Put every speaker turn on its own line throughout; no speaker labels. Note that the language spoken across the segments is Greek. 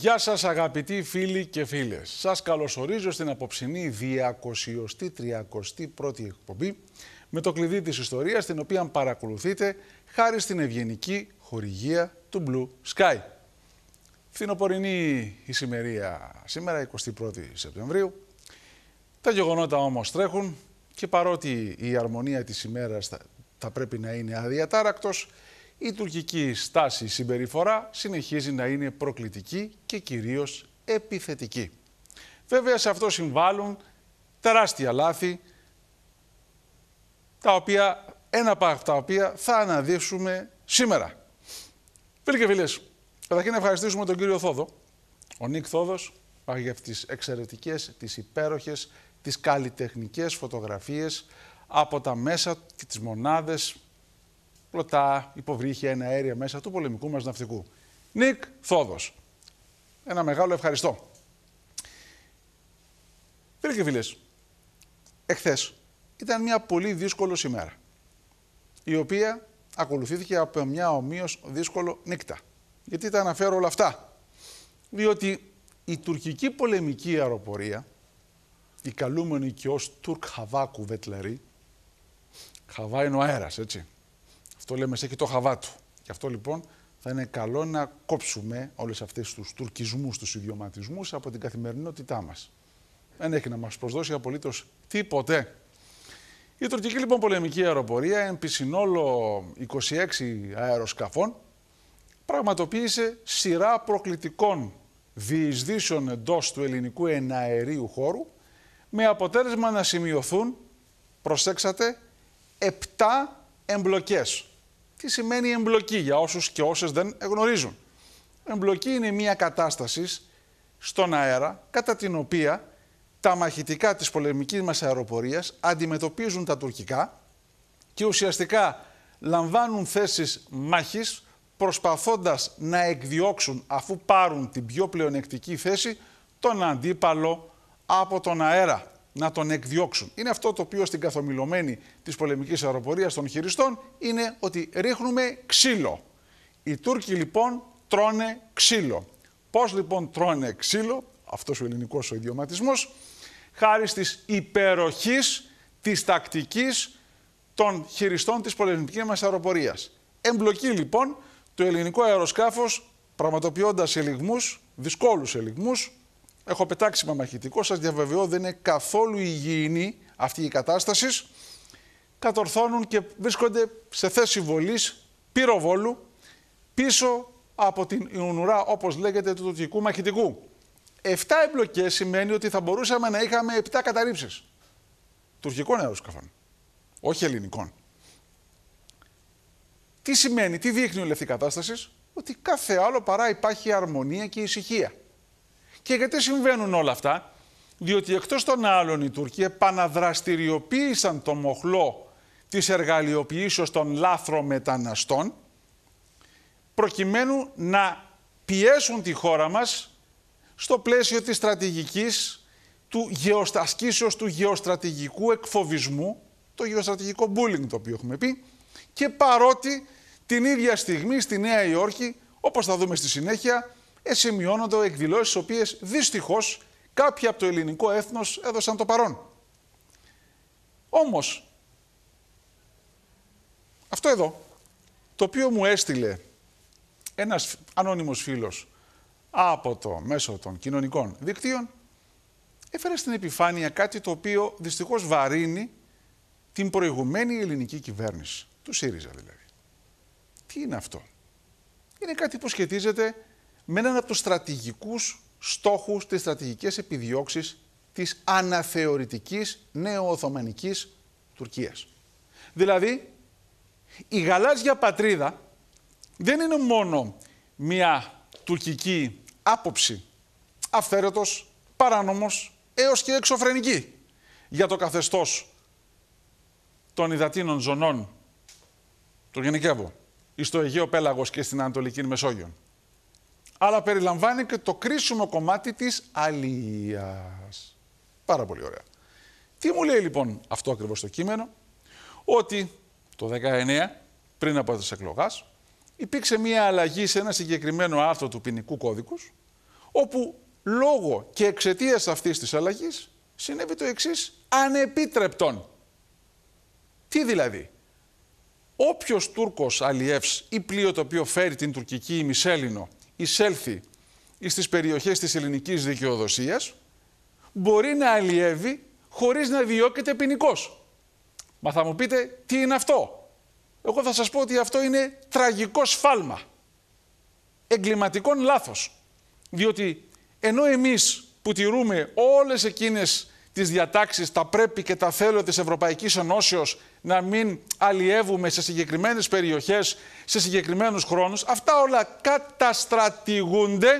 Γεια σας αγαπητοί φίλοι και φίλες. Σας καλωσορίζω στην απόψινή 231η εκπομπή με το κλειδί της ιστορίας την οποία παρακολουθείτε χάρη στην ευγενική χορηγία του Blue Sky. Φθινοπορεινή ημερία σημερία σήμερα, 21η Τα γεγονότα όμως τρέχουν και παρότι η αρμονία της ημέρας θα, πρέπει να είναι αδιατάρακτος, η τουρκική στάση συμπεριφορά συνεχίζει να είναι προκλητική και κυρίως επιθετική. Βέβαια σε αυτό συμβάλλουν τεράστια λάθη, τα οποία, ένα από τα οποία θα αναδείξουμε σήμερα. Φίλοι και φίλες, καταρχήν να ευχαριστήσουμε τον κύριο Θόδο, ο Νίκ Θόδος, για τις εξαιρετικές, τις υπέροχες, τις καλλιτεχνικές φωτογραφίες από τα μέσα και τις μονάδες πλωτά, υποβρύχια, αέρια μέσα του πολεμικού μας ναυτικού. Νίκ Θόδος. Ένα μεγάλο ευχαριστώ. Φίλοι και φίλες, εχθές ήταν μια πολύ δύσκολη ημέρα, η οποία ακολουθήθηκε από μια ομοίως δύσκολο νύχτα. Γιατί τα αναφέρω όλα αυτά. Διότι η τουρκική πολεμική αεροπορία, η καλούμενη και ως Τουρκ Χαβάκου Βετλερή, Χαβά είναι ο αέρας, έτσι, το λέμε σε έχει το χαβά του. Γι' αυτό λοιπόν θα είναι καλό να κόψουμε όλες αυτές τους τουρκισμούς, τους ιδιωματισμούς από την καθημερινότητά μας. Δεν έχει να μας προσδώσει απολύτως τίποτε. Η τουρκική λοιπόν πολεμική αεροπορία εν πισινόλο 26 αεροσκαφών πραγματοποίησε σειρά προκλητικών διεισδύσεων εντός του ελληνικού εναερίου χώρου με αποτέλεσμα να σημειωθούν, προσέξατε, 7 εμπλοκές. Τι σημαίνει εμπλοκή για όσους και όσες δεν γνωρίζουν. Εμπλοκή είναι μια κατάστασης στον αέρα κατά την οποία τα μαχητικά της πολεμικής μας αεροπορίας αντιμετωπίζουν τα τουρκικά και ουσιαστικά λαμβάνουν θέσεις μάχης προσπαθώντας να εκδιώξουν αφού πάρουν την πιο πλεονεκτική θέση τον αντίπαλο από τον αέρα να τον εκδιώξουν. Είναι αυτό το οποίο στην καθομιλωμένη της πολεμικής αεροπορίας των χειριστών είναι ότι ρίχνουμε ξύλο. Οι Τούρκοι λοιπόν τρώνε ξύλο. Πώς λοιπόν τρώνε ξύλο, αυτός ο ελληνικός ο ιδιωματισμός, χάρη στις υπεροχής της τακτικής των χειριστών της πολεμικής μας αεροπορίας. Εμπλοκή λοιπόν το ελληνικό αεροσκάφος πραγματοποιώντας ελιγμούς, δυσκόλους ελιγμούς, Έχω με μαχητικό, σας διαβεβαιώ δεν είναι καθόλου υγιεινή αυτή η κατάσταση. Κατορθώνουν και βρίσκονται σε θέση βολής πυροβόλου πίσω από την ουνουρά, όπως λέγεται, του τουρκικού μαχητικού. Εφτά εμπλοκές σημαίνει ότι θα μπορούσαμε να είχαμε επτά καταρρύψεις. Τουρκικών αεροσκαφών, όχι ελληνικών. Τι σημαίνει, τι δείχνει όλη αυτή η κατάσταση, ότι κάθε άλλο παρά υπάρχει αρμονία και ησυχία. Και γιατί συμβαίνουν όλα αυτά. Διότι εκτός των άλλων οι Τούρκοι επαναδραστηριοποίησαν το μοχλό της εργαλειοποιήσεως των λάθρων μεταναστών προκειμένου να πιέσουν τη χώρα μας στο πλαίσιο της στρατηγικής του γεωστασκήσεως του γεωστρατηγικού εκφοβισμού, το γεωστρατηγικό bullying το οποίο έχουμε πει, και παρότι την ίδια στιγμή στη Νέα Υόρκη, όπως θα δούμε στη συνέχεια, ε, σημειώνονται εκδηλώσεις, οποίες δυστυχώς κάποιοι από το ελληνικό έθνος έδωσαν το παρόν. Όμως, αυτό εδώ, το οποίο μου έστειλε ένας ανώνυμος φίλος από το μέσο των κοινωνικών δικτύων, έφερε στην επιφάνεια κάτι το οποίο δυστυχώς βαρύνει την προηγουμένη ελληνική κυβέρνηση, του ΣΥΡΙΖΑ δηλαδή. Τι είναι αυτό. Είναι κάτι που σχετίζεται με έναν από τους στρατηγικούς στόχους, της στρατηγικές επιδιώξεις της αναθεωρητικής νεοοθωμανικής Τουρκίας. Δηλαδή, η γαλάζια πατρίδα δεν είναι μόνο μια τουρκική άποψη αυθαίρετος, παράνομος, έως και εξωφρενική για το καθεστώς των υδατίνων ζωνών του Γενικεύου, στο Αιγαίο Πέλαγος και στην Ανατολική Μεσόγειο αλλά περιλαμβάνει και το κρίσιμο κομμάτι της αλίας. Πάρα πολύ ωραία. Τι μου λέει λοιπόν αυτό ακριβώς το κείμενο, ότι το 19 πριν από τις εκλογές υπήρξε μια αλλαγή σε ένα συγκεκριμένο άρθρο του ποινικού κώδικους, όπου λόγω και εξαιτίας αυτής της αλλαγής συνέβη το εξής ανεπίτρεπτον. Τι δηλαδή, όποιος Τούρκος αλλιεύς ή πλοίο το οποίο φέρει την τουρκική ημισέλινο εισέλθει στις περιοχές της ελληνικής δικαιοδοσίας, μπορεί να αλλιεύει χωρίς να διώκεται ποινικός. Μα θα μου πείτε τι είναι αυτό. Εγώ θα σας πω ότι αυτό είναι τραγικό σφάλμα. Εγκληματικών λάθος. Διότι ενώ εμείς που τηρούμε όλες εκείνες τις διατάξεις, τα πρέπει και τα θέλω της Ευρωπαϊκής Ενώσεως να μην αλλιεύουμε σε συγκεκριμένες περιοχές σε συγκεκριμένους χρόνους, Αυτά όλα καταστρατηγούνται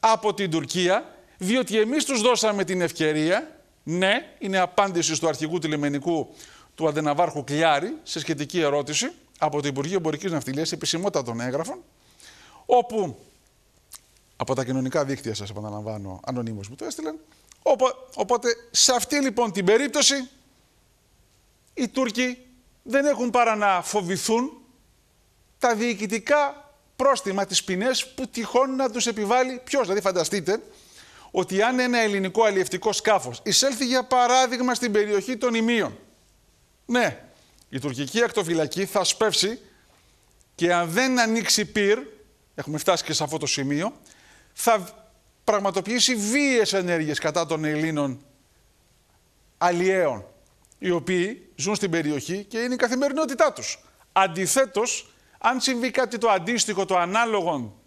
από την Τουρκία, διότι εμείς τους δώσαμε την ευκαιρία, ναι, είναι απάντηση του αρχηγού του τηλεμενικού του Αντεναβάρχου Κλιάρη σε σχετική ερώτηση από το Υπουργείο Εμπορικής Ναυτιλίας, επισημότα των έγγραφων, όπου από τα κοινωνικά δίκτυα, σας επαναλαμβάνω, ανωνύμως μου το έστειλαν, Οπότε σε αυτή λοιπόν την περίπτωση οι Τούρκοι δεν έχουν παρά να φοβηθούν τα διοικητικά πρόστιμα, τις ποινές που τυχόν να τους επιβάλλει ποιος. Δηλαδή φανταστείτε ότι αν ένα ελληνικό αλλιευτικό σκάφος εισέλθει για παράδειγμα στην περιοχή των Ημίων, ναι, η τουρκική ακτοφυλακή θα σπεύσει και αν δεν ανοίξει πυρ, έχουμε φτάσει και σε αυτό το σημείο, θα πραγματοποιήσει βίαιες ενέργειες κατά των Ελλήνων αλλιέων, οι οποίοι ζουν στην περιοχή και είναι η καθημερινότητά τους. Αντιθέτως, αν συμβεί κάτι το αντίστοιχο, το ανάλογο,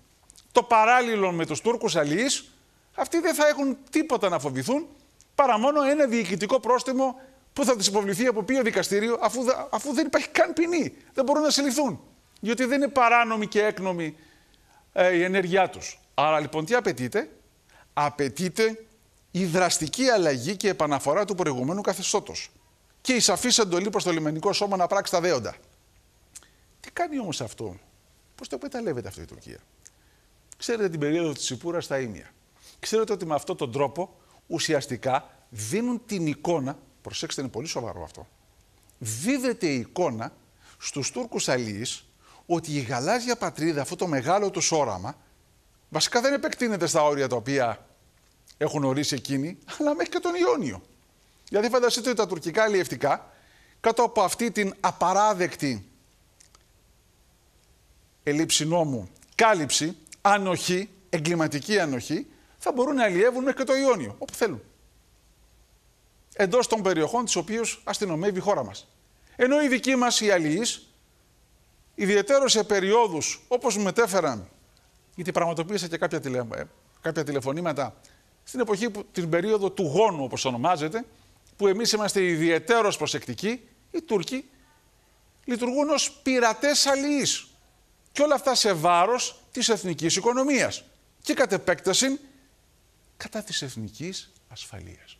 το παράλληλο με τους Τούρκους αλλιείς, αυτοί δεν θα έχουν τίποτα να φοβηθούν, παρά μόνο ένα διοικητικό πρόστιμο που θα τους υποβληθεί από ποιο δικαστήριο, αφού, αφού δεν υπάρχει καν ποινή. Δεν μπορούν να συλληφθούν, διότι δεν είναι παράνομη και έκνομη ε, η ενέργειά τους. Άρα λοιπόν τι απαιτείται, απαιτείται η δραστική αλλαγή και επαναφορά του προηγούμενου καθεστώτος. Και η σαφής εντολή προς το λιμενικό σώμα να πράξει τα δέοντα. Τι κάνει όμως αυτό, πώς το εκμεταλλεύεται αυτή η Τουρκία. Ξέρετε την περίοδο της Υπούρας στα Ήμια. Ξέρετε ότι με αυτόν τον τρόπο ουσιαστικά δίνουν την εικόνα. Προσέξτε, είναι πολύ σοβαρό αυτό. Δίδεται η εικόνα στους Τούρκους Αλληλεί ότι η γαλάζια πατρίδα, αυτό το μεγάλο τους όραμα, Βασικά δεν επεκτείνεται στα όρια τα οποία έχουν ορίσει εκείνοι, αλλά μέχρι και τον Ιόνιο. Γιατί φανταστείτε ότι τα τουρκικά αλλιευτικά, κάτω από αυτή την απαράδεκτη ελήψη νόμου, κάλυψη, ανοχή, εγκληματική ανοχή, θα μπορούν να αλλιεύουν μέχρι και το Ιόνιο, όπου θέλουν. Εντός των περιοχών τις οποίες αστυνομεύει η χώρα μας. Ενώ οι δικοί μα οι αλληλείς, ιδιαίτερως σε περιόδους όπως μετέφεραν γιατί πραγματοποίησα και ε, κάποια, τηλεφωνήματα στην εποχή, που, την περίοδο του γόνου, όπως ονομάζεται, που εμείς είμαστε ιδιαιτέρως προσεκτικοί, οι Τούρκοι λειτουργούν ως πειρατές αλληλείς. Και όλα αυτά σε βάρος της εθνικής οικονομίας και κατ' επέκταση κατά της εθνικής ασφαλείας.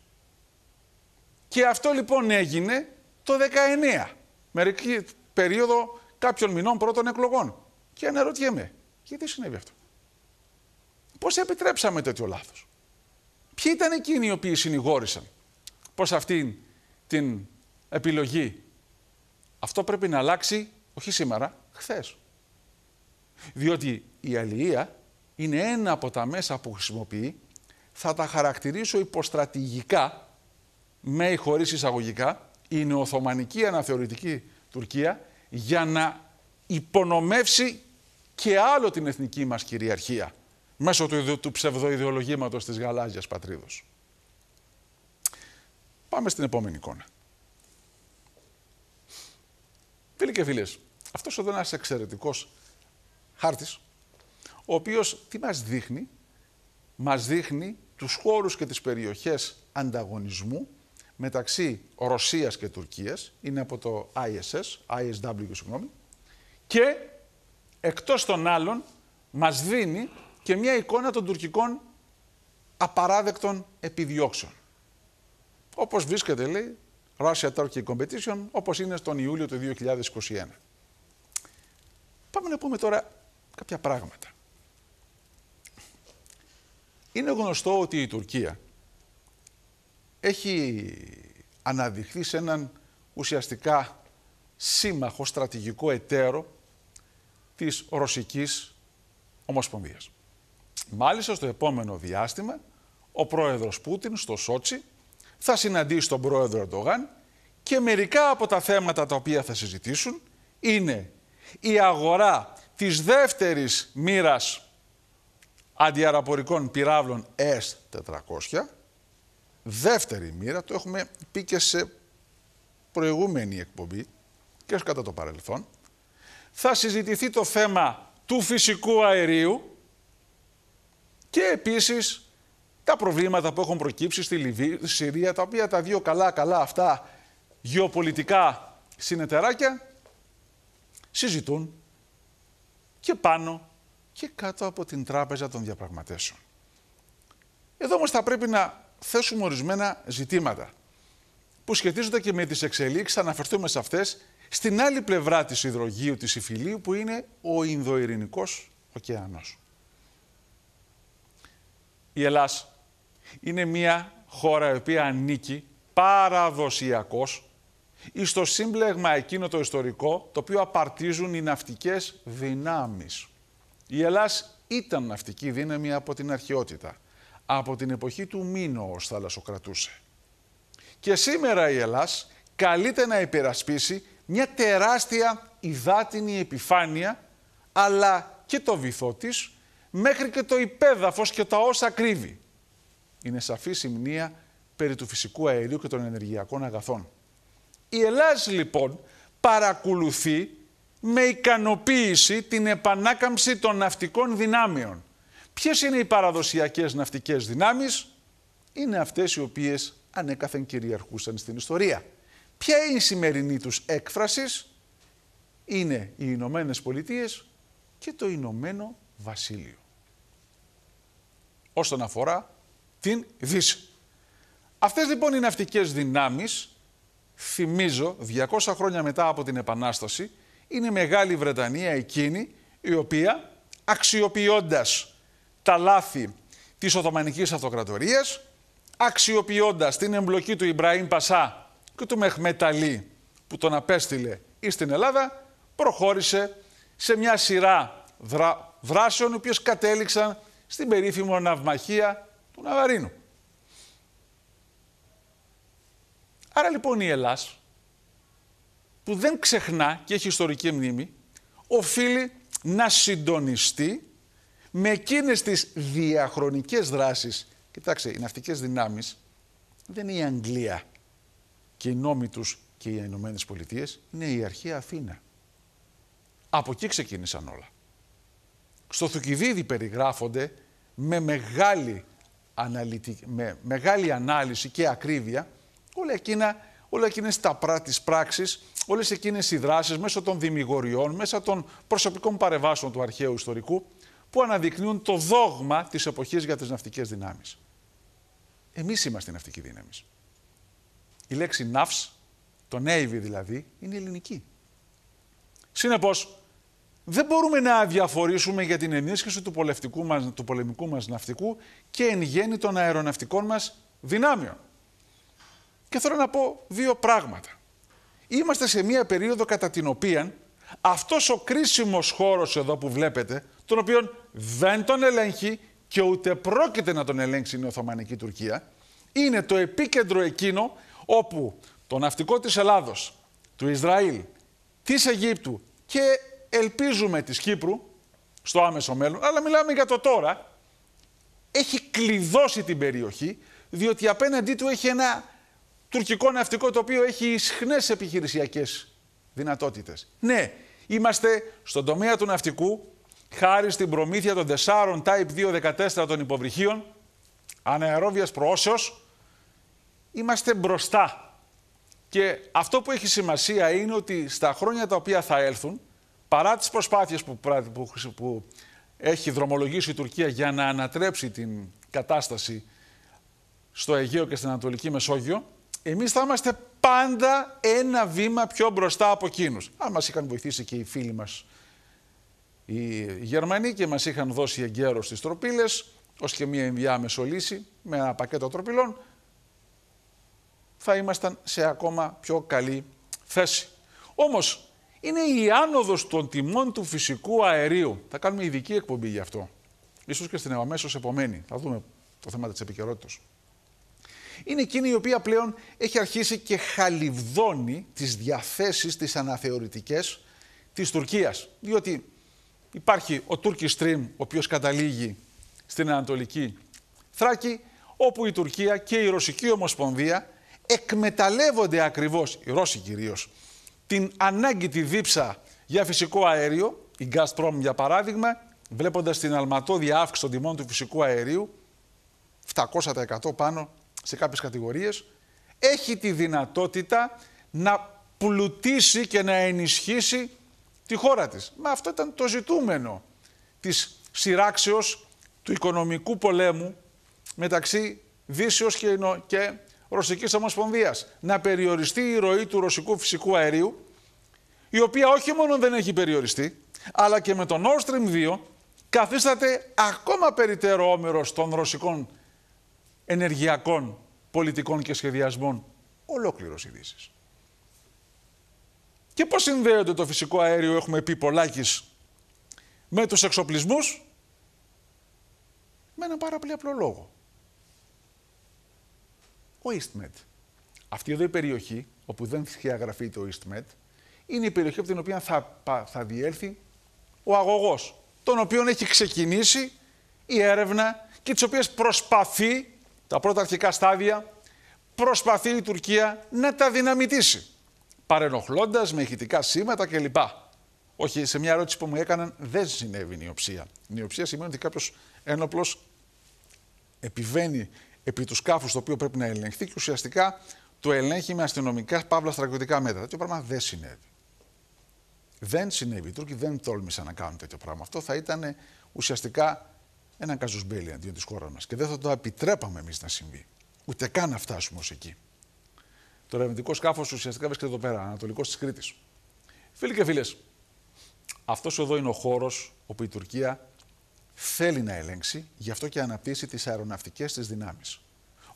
Και αυτό λοιπόν έγινε το 19, μερική περίοδο κάποιων μηνών πρώτων εκλογών. Και αναρωτιέμαι, γιατί συνέβη αυτό. Πώς επιτρέψαμε τέτοιο λάθος. Ποιοι ήταν εκείνοι οι οποίοι συνηγόρησαν προς αυτήν την επιλογή. Αυτό πρέπει να αλλάξει όχι σήμερα, χθες. Διότι η αλληλεία είναι ένα από τα μέσα που χρησιμοποιεί, θα τα χαρακτηρίσω υποστρατηγικά, με ή χωρίς εισαγωγικά, η χωρι εισαγωγικα αναθεωρητική Τουρκία για να υπονομεύσει και άλλο την εθνική μας κυριαρχία μέσω του, του ψευδοειδεολογήματος της γαλάζιας πατρίδος. Πάμε στην επόμενη εικόνα. Φίλοι και φίλες, αυτός εδώ είναι ένας εξαιρετικός χάρτης, ο οποίος τι μας δείχνει, μας δείχνει τους χώρους και τις περιοχές ανταγωνισμού μεταξύ Ρωσίας και Τουρκίας, είναι από το ISS, ISW συγγνώμη, και εκτός των άλλων μας δίνει και μια εικόνα των τουρκικών απαράδεκτων επιδιώξεων. Όπως βρίσκεται, λέει, Russia Turkey Competition, όπως είναι στον Ιούλιο του 2021. Πάμε να πούμε τώρα κάποια πράγματα. Είναι γνωστό ότι η Τουρκία έχει αναδειχθεί σε έναν ουσιαστικά σύμμαχο στρατηγικό εταίρο της Ρωσικής Ομοσπονδίας. Μάλιστα στο επόμενο διάστημα ο πρόεδρος Πούτιν στο Σότσι θα συναντήσει τον πρόεδρο Ερντογάν και μερικά από τα θέματα τα οποία θα συζητήσουν είναι η αγορά της δευτερης μοίρας μοίρας αντιαραπορικών πυράβλων S-400. Δεύτερη μοίρα, το έχουμε πει και σε προηγούμενη εκπομπή και κατά το παρελθόν. Θα συζητηθεί το θέμα του φυσικού αερίου, και επίσης τα προβλήματα που έχουν προκύψει στη Λιβύη, στη Συρία, τα οποία τα δύο καλά-καλά αυτά γεωπολιτικά συνεταιράκια συζητούν και πάνω και κάτω από την τράπεζα των διαπραγματεύσεων. Εδώ όμως θα πρέπει να θέσουμε ορισμένα ζητήματα που σχετίζονται και με τις εξελίξεις, θα αναφερθούμε σε αυτές, στην άλλη πλευρά της υδρογείου της Ιφιλίου που είναι ο Ινδοειρηνικός ωκεανός η Ελλάς είναι μια χώρα η οποία ανήκει παραδοσιακώς στο σύμπλεγμα εκείνο το ιστορικό το οποίο απαρτίζουν οι ναυτικές δυνάμεις. Η Ελλάς ήταν ναυτική δύναμη από την αρχαιότητα. Από την εποχή του Μίνωος θαλασσοκρατούσε. Και σήμερα η Ελλάς καλείται να υπερασπίσει μια τεράστια υδάτινη επιφάνεια αλλά και το βυθό της μέχρι και το υπέδαφος και τα όσα κρύβει. Είναι σαφή μνήμα περί του φυσικού αερίου και των ενεργειακών αγαθών. Η Ελλάς λοιπόν παρακολουθεί με ικανοποίηση την επανάκαμψη των ναυτικών δυνάμεων. Ποιες είναι οι παραδοσιακές ναυτικές δυνάμεις? Είναι αυτές οι οποίες ανέκαθεν κυριαρχούσαν στην ιστορία. Ποια είναι η σημερινή τους έκφρασης? Είναι οι Ηνωμένες Πολιτείες και το Ηνωμένο Βασίλειο όσον αφορά την Δύση. Αυτές λοιπόν οι ναυτικές δυνάμεις, θυμίζω 200 χρόνια μετά από την Επανάσταση, είναι η Μεγάλη Βρετανία εκείνη η οποία αξιοποιώντας τα λάθη της Οθωμανικής Αυτοκρατορίας, αξιοποιώντας την εμπλοκή του Ιμπραήμ Πασά και του Μεχμεταλή που τον απέστειλε ή στην Ελλάδα, προχώρησε σε μια σειρά δράσεων οι οποίες κατέληξαν στην περίφημο ναυμαχία του Ναβαρίνου. Άρα λοιπόν η Ελλάς, που δεν ξεχνά και έχει ιστορική μνήμη, οφείλει να συντονιστεί με εκείνες τις διαχρονικές δράσεις. Κοιτάξτε, οι ναυτικές δυνάμεις δεν είναι η Αγγλία και οι νόμοι τους και οι Ηνωμένες Πολιτείες, είναι η αρχαία Αθήνα. Από εκεί ξεκίνησαν όλα στο Θουκυβίδη περιγράφονται με μεγάλη, με μεγάλη ανάλυση και ακρίβεια όλα εκείνα, όλα εκείνες τα πρά, τις πράξεις, όλες εκείνες οι δράσεις μέσω των δημιουργιών, μέσα των προσωπικών παρεμβάσεων του αρχαίου ιστορικού που αναδεικνύουν το δόγμα της εποχής για τις ναυτικές δυνάμεις. Εμείς είμαστε η ναυτικοί δύναμεις. Η λέξη ναύς, το Navy δηλαδή, είναι ελληνική. Συνεπώς, δεν μπορούμε να αδιαφορήσουμε για την ενίσχυση του, μας, του πολεμικού μας ναυτικού και εν γέννη των αεροναυτικών μας δυνάμεων. Και θέλω να πω δύο πράγματα. Είμαστε σε μία περίοδο κατά την οποία αυτός ο κρίσιμος χώρος εδώ που βλέπετε, τον οποίο δεν τον ελέγχει και ούτε πρόκειται να τον ελέγξει η Οθωμανική Τουρκία, είναι το επίκεντρο εκείνο όπου το ναυτικό της Ελλάδος, του Ισραήλ, της Αιγύπτου και ελπίζουμε της Κύπρου στο άμεσο μέλλον, αλλά μιλάμε για το τώρα, έχει κλειδώσει την περιοχή, διότι απέναντί του έχει ένα τουρκικό ναυτικό το οποίο έχει ισχνές επιχειρησιακές δυνατότητες. Ναι, είμαστε στον τομέα του ναυτικού, χάρη στην προμήθεια των 4 Type 214 των υποβρυχίων, αναερόβιας προώσεως, είμαστε μπροστά. Και αυτό που έχει σημασία είναι ότι στα χρόνια τα οποία θα έλθουν, παρά τις προσπάθειες που, που έχει δρομολογήσει η Τουρκία για να ανατρέψει την κατάσταση στο Αιγαίο και στην Ανατολική Μεσόγειο, εμείς θα είμαστε πάντα ένα βήμα πιο μπροστά από εκείνους. Αν μας είχαν βοηθήσει και οι φίλοι μας οι Γερμανοί και μας είχαν δώσει εγκαίρως τις τροπίλες, ως και μια ενδιάμεσο λύση με ένα πακέτο τροπιλών, θα ήμασταν σε ακόμα πιο καλή θέση. Όμως είναι η άνοδος των τιμών του φυσικού αερίου. Θα κάνουμε ειδική εκπομπή γι' αυτό. Ίσως και στην αμέσως επομένη. Θα δούμε το θέμα της επικαιρότητας. Είναι εκείνη η οποία πλέον έχει αρχίσει και χαλιβδώνει τις διαθέσεις, τις αναθεωρητικές της Τουρκίας. Διότι υπάρχει ο Turkish Stream, ο οποίος καταλήγει στην Ανατολική Θράκη, όπου η Τουρκία και η Ρωσική Ομοσπονδία εκμεταλλεύονται ακριβώς, οι Ρώσοι κυρίως, την ανάγκη τη δίψα για φυσικό αέριο, η Gazprom για παράδειγμα, βλέποντας την αλματώδη αύξηση των τιμών του φυσικού αερίου, 700% πάνω σε κάποιες κατηγορίες, έχει τη δυνατότητα να πλουτίσει και να ενισχύσει τη χώρα της. Μα αυτό ήταν το ζητούμενο της σειράξεως του οικονομικού πολέμου μεταξύ Δύσεως και Ρωσικής ομόσπονδία να περιοριστεί η ροή του ρωσικού φυσικού αερίου, η οποία όχι μόνο δεν έχει περιοριστεί, αλλά και με τον Nord Stream 2 καθίσταται ακόμα περιττέρω όμοιρος των ρωσικών ενεργειακών πολιτικών και σχεδιασμών. Ολόκληρος ειδήσεις. Και πώς συνδέονται το φυσικό αέριο, έχουμε πει πολλάκις, με τους εξοπλισμούς, με ένα πάρα πολύ απλό λόγο ο EastMed. Αυτή εδώ η περιοχή, όπου δεν σχεδιαγραφεί το EastMed, είναι η περιοχή από την οποία θα, θα διέλθει ο αγωγός, τον οποίο έχει ξεκινήσει η έρευνα και τις οποίες προσπαθεί, τα πρώτα αρχικά στάδια, προσπαθεί η Τουρκία να τα δυναμητήσει, παρενοχλώντας με ηχητικά σήματα κλπ. Όχι, σε μια ερώτηση που μου έκαναν, δεν συνέβη νιοψία. Νιοψία σημαίνει ότι κάποιος ένοπλος επιβαίνει επί του σκάφους το οποίο πρέπει να ελεγχθεί και ουσιαστικά το ελέγχει με αστυνομικά παύλα στρατιωτικά μέτρα. Τέτοιο πράγμα δεν συνέβη. Δεν συνέβη. Οι Τούρκοι δεν τόλμησαν να κάνουν τέτοιο πράγμα. Αυτό θα ήταν ουσιαστικά ένα καζουσμπέλι αντίον της χώρας μας. Και δεν θα το επιτρέπαμε εμείς να συμβεί. Ούτε καν να φτάσουμε ως εκεί. Το ερευνητικό σκάφος ουσιαστικά βρίσκεται εδώ πέρα, ανατολικός της Κρήτης. Φίλοι και φίλες, αυτός εδώ είναι ο χώρος όπου η Τουρκία θέλει να ελέγξει, γι' αυτό και αναπτύσσει τις αεροναυτικές της δυνάμεις.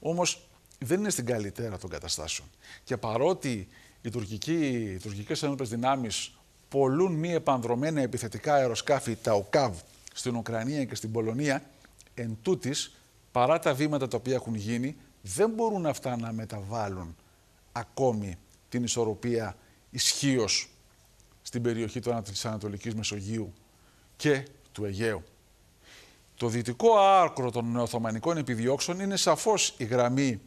Όμως δεν είναι στην καλύτερα των καταστάσεων. Και παρότι οι, τουρκικοί, οι τουρκικές ενόπλες δυνάμεις πολλούν μη επανδρομένα επιθετικά αεροσκάφη, τα ΟΚΑΒ, στην Ουκρανία και στην Πολωνία, εν τούτης, παρά τα βήματα τα οποία έχουν γίνει, δεν μπορούν αυτά να μεταβάλουν ακόμη την ισορροπία ισχύως στην περιοχή της Ανατολικής Μεσογείου και του Αιγαίου. Το δυτικό άκρο των Οθωμανικών επιδιώξεων είναι σαφώς η γραμμή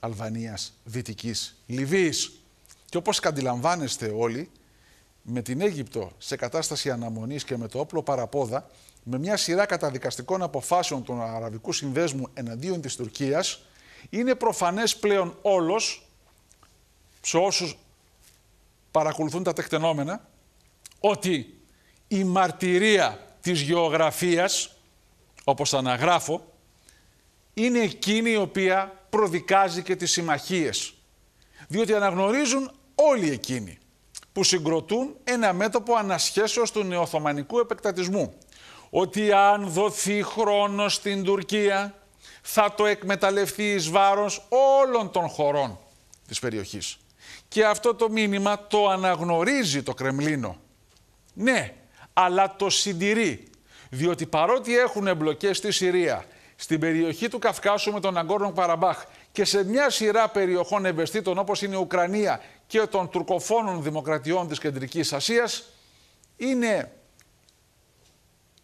Αλβανίας, Δυτικής, Λιβύης. Και όπως αντιλαμβάνεστε όλοι, με την Αίγυπτο σε κατάσταση αναμονής και με το όπλο παραπόδα, με μια σειρά καταδικαστικών αποφάσεων των Αραβικού Συνδέσμου εναντίον της Τουρκίας, είναι προφανές πλέον όλος, σε όσους παρακολουθούν τα τεκτενόμενα, ότι η μαρτυρία της γεωγραφίας, όπως αναγράφω, είναι εκείνη η οποία προδικάζει και τις συμμαχίες. Διότι αναγνωρίζουν όλοι εκείνοι που συγκροτούν ένα μέτωπο ανασχέσεως του νεοθωμανικού επεκτατισμού. Ότι αν δοθεί χρόνος στην Τουρκία θα το εκμεταλλευτεί εις βάρος όλων των χωρών της περιοχής. Και αυτό το μήνυμα το αναγνωρίζει το Κρεμλίνο. Ναι, αλλά το συντηρεί. Διότι παρότι έχουν εμπλοκές στη Συρία, στην περιοχή του Καυκάσου με τον Αγκόρνο Παραμπάχ και σε μια σειρά περιοχών ευαισθητών όπως είναι η Ουκρανία και των τουρκοφώνων δημοκρατιών της Κεντρικής Ασίας, είναι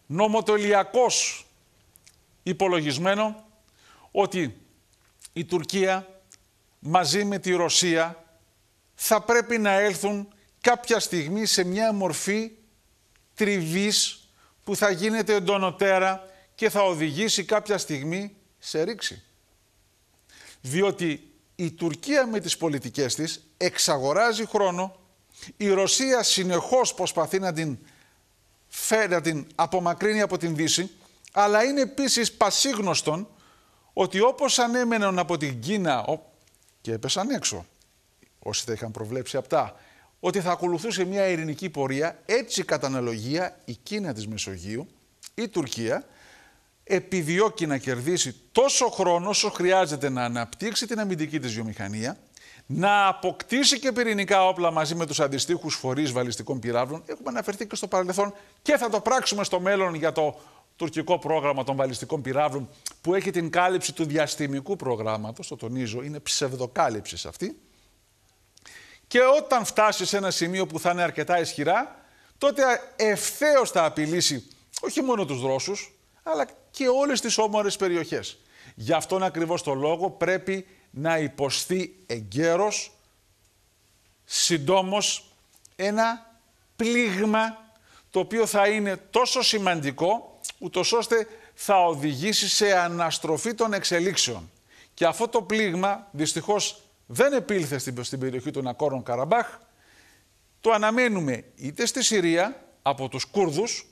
νομοτελειακός υπολογισμένο ότι η Τουρκία μαζί με τη Ρωσία θα πρέπει να έλθουν κάποια στιγμή σε μια μορφή τριβής που θα γίνεται εντονοτέρα και θα οδηγήσει κάποια στιγμή σε ρήξη. Διότι η Τουρκία με τις πολιτικές της εξαγοράζει χρόνο, η Ρωσία συνεχώς προσπαθεί να την, φέρει, να την απομακρύνει από την Δύση, αλλά είναι επίσης πασίγνωστον ότι όπως ανέμεναν από την Κίνα και έπεσαν έξω, όσοι θα είχαν προβλέψει αυτά, ότι θα ακολουθούσε μια ειρηνική πορεία, έτσι κατά αναλογία η Κίνα της Μεσογείου, η Τουρκία, επιδιώκει να κερδίσει τόσο χρόνο όσο χρειάζεται να αναπτύξει την αμυντική της βιομηχανία, να αποκτήσει και πυρηνικά όπλα μαζί με τους αντιστοίχους φορείς βαλιστικών πυράβλων. Έχουμε αναφερθεί και στο παρελθόν και θα το πράξουμε στο μέλλον για το τουρκικό πρόγραμμα των βαλιστικών πυράβλων που έχει την κάλυψη του διαστημικού προγράμματος, το τονίζω, είναι ψευδοκάλυψης αυτή. Και όταν φτάσει σε ένα σημείο που θα είναι αρκετά ισχυρά, τότε ευθέως θα απειλήσει όχι μόνο τους Ρώσους, αλλά και όλες τις όμορες περιοχές. Γι' αυτόν ακριβώς το λόγο πρέπει να υποστεί εγκαίρως, συντόμως, ένα πλήγμα το οποίο θα είναι τόσο σημαντικό, ούτως ώστε θα οδηγήσει σε αναστροφή των εξελίξεων. Και αυτό το πλήγμα, δυστυχώς δεν επήλθε στην, περιοχή των Ακόρων Καραμπάχ. Το αναμένουμε είτε στη Συρία από τους Κούρδους,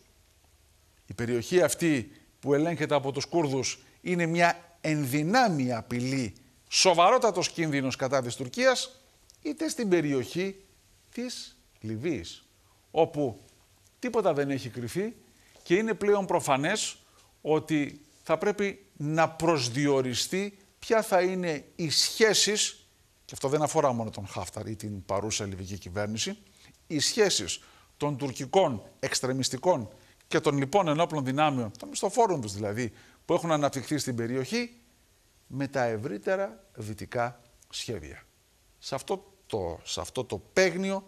η περιοχή αυτή που ελέγχεται από τους Κούρδους είναι μια ενδυνάμει απειλή, σοβαρότατος κίνδυνος κατά της Τουρκίας, είτε στην περιοχή της Λιβύης, όπου τίποτα δεν έχει κρυφεί και είναι πλέον προφανές ότι θα πρέπει να προσδιοριστεί ποια θα είναι οι σχέσεις και αυτό δεν αφορά μόνο τον Χάφταρ ή την παρούσα λιβική κυβέρνηση, οι σχέσεις των τουρκικών εξτρεμιστικών και των λοιπών ενόπλων δυνάμεων, των μισθοφόρων τους δηλαδή, που έχουν αναπτυχθεί στην περιοχή, με τα ευρύτερα δυτικά σχέδια. Σε αυτό το, σε αυτό το παίγνιο,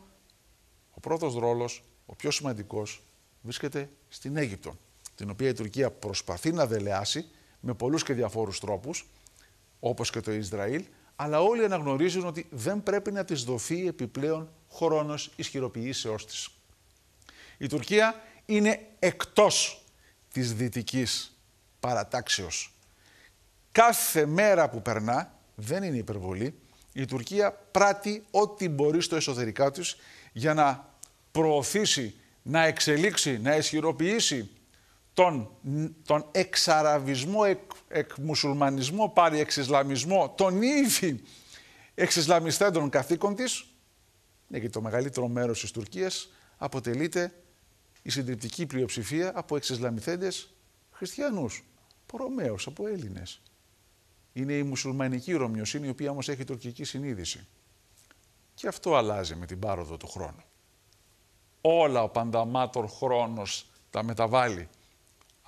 ο πρώτος ρόλος, ο πιο σημαντικός, βρίσκεται στην Αίγυπτο, την οποία η Τουρκία προσπαθεί να δελεάσει με πολλούς και διαφόρους τρόπους, όπως και το Ισραήλ, αλλά όλοι αναγνωρίζουν ότι δεν πρέπει να της δοθεί επιπλέον χρόνος ισχυροποιήσεώς της. Η Τουρκία είναι εκτός της δυτικής παρατάξεως. Κάθε μέρα που περνά, δεν είναι υπερβολή, η Τουρκία πράττει ό,τι μπορεί στο εσωτερικά της για να προωθήσει, να εξελίξει, να ισχυροποιήσει τον, τον εξαραβισμό, εκ, εκμουσουλμανισμό, πάρει εξισλαμισμό, τον ήδη εξισλαμισθέντων καθήκον της, ναι, γιατί το μεγαλύτερο μέρος της Τουρκίας αποτελείται η συντριπτική πλειοψηφία από εξισλαμιθέντες χριστιανούς, από από Έλληνες. Είναι η μουσουλμανική Ρωμιοσύνη, η οποία όμως έχει τουρκική συνείδηση. Και αυτό αλλάζει με την πάροδο του χρόνου. Όλα ο πανταμάτορ χρόνος τα μεταβάλλει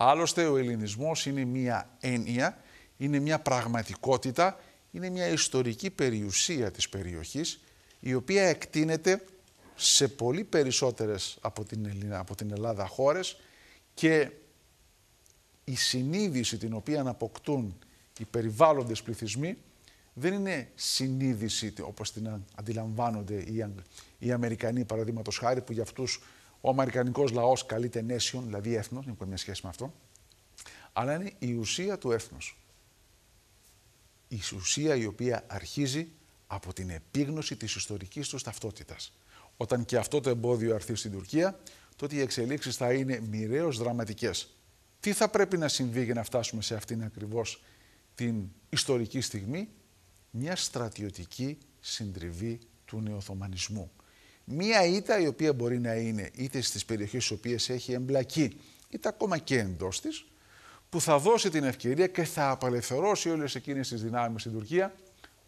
Άλλωστε ο ελληνισμός είναι μία έννοια, είναι μία πραγματικότητα, είναι μία ιστορική περιουσία της περιοχής η οποία εκτείνεται σε πολύ περισσότερες από την, από την Ελλάδα χώρες και η συνείδηση την οποία αποκτούν οι περιβάλλοντες πληθυσμοί δεν είναι συνείδηση όπως την αντιλαμβάνονται οι, οι Αμερικανοί παραδείγματος χάρη που για αυτούς ο Αμερικανικός λαός καλείται nation, δηλαδή έθνος, δεν υπάρχει μια σχέση με αυτό. Αλλά είναι η ουσία του έθνους. Η ουσία η οποία αρχίζει από την επίγνωση της ιστορικής τους ταυτότητας. Όταν και αυτό το εμπόδιο αρθεί στην Τουρκία, τότε οι εξελίξεις θα είναι μοιραίως δραματικές. Τι θα πρέπει να συμβεί για να φτάσουμε σε αυτήν ακριβώς την ιστορική στιγμή, μια στρατιωτική συντριβή του νεοθωμανισμού. Μία ήττα η οποία μπορεί να είναι είτε στις περιοχές στις οποίες έχει εμπλακεί, είτε ακόμα και εντός της, που θα δώσει την ευκαιρία και θα απελευθερώσει όλες εκείνες τις δυνάμεις στην Τουρκία,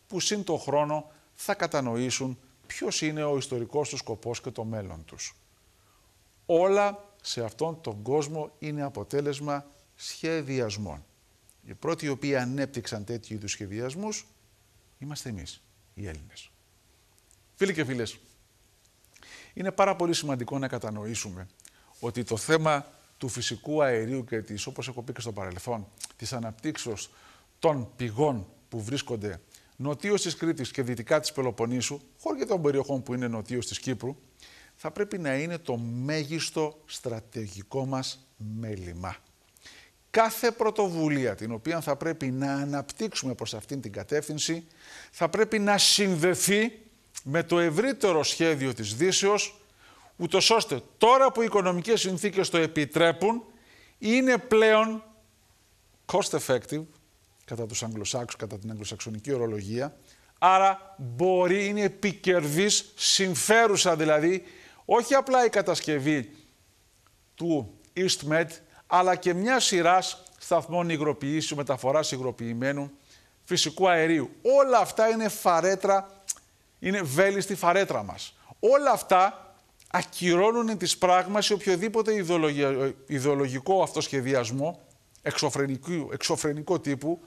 που σύν το χρόνο θα κατανοήσουν ποιος είναι ο ιστορικός τους σκοπός και το μέλλον τους. Όλα σε αυτόν τον κόσμο είναι αποτέλεσμα σχεδιασμών. Οι πρώτοι οι οποίοι ανέπτυξαν τέτοιου είδους σχεδιασμούς είμαστε εμείς, οι Έλληνες. Φίλοι και φίλες! Είναι πάρα πολύ σημαντικό να κατανοήσουμε ότι το θέμα του φυσικού αερίου και της, όπως έχω πει και στο παρελθόν, της αναπτύξεως των πηγών που βρίσκονται νοτίως της Κρήτης και δυτικά της Πελοποννήσου, και των περιοχών που είναι νοτίως της Κύπρου, θα πρέπει να είναι το μέγιστο στρατηγικό μας μέλημα. Κάθε πρωτοβουλία την οποία θα πρέπει να αναπτύξουμε προς αυτήν την κατεύθυνση θα πρέπει να συνδεθεί με το ευρύτερο σχέδιο της Δύσεως, ούτως ώστε τώρα που οι οικονομικές συνθήκες το επιτρέπουν, είναι πλέον cost effective, κατά τους Αγγλοσάξους, κατά την αγγλοσαξονική ορολογία, άρα μπορεί, είναι επικερδής, συμφέρουσα δηλαδή, όχι απλά η κατασκευή του EastMed, αλλά και μια σειράς σταθμών υγροποιήσεων, μεταφοράς υγροποιημένου, φυσικού αερίου. Όλα αυτά είναι φαρέτρα είναι βέλη στη φαρέτρα μας. Όλα αυτά ακυρώνουν τις σε οποιοδήποτε ε, ιδεολογικό αυτοσχεδιασμό εξωφρενικού, εξωφρενικό τύπου,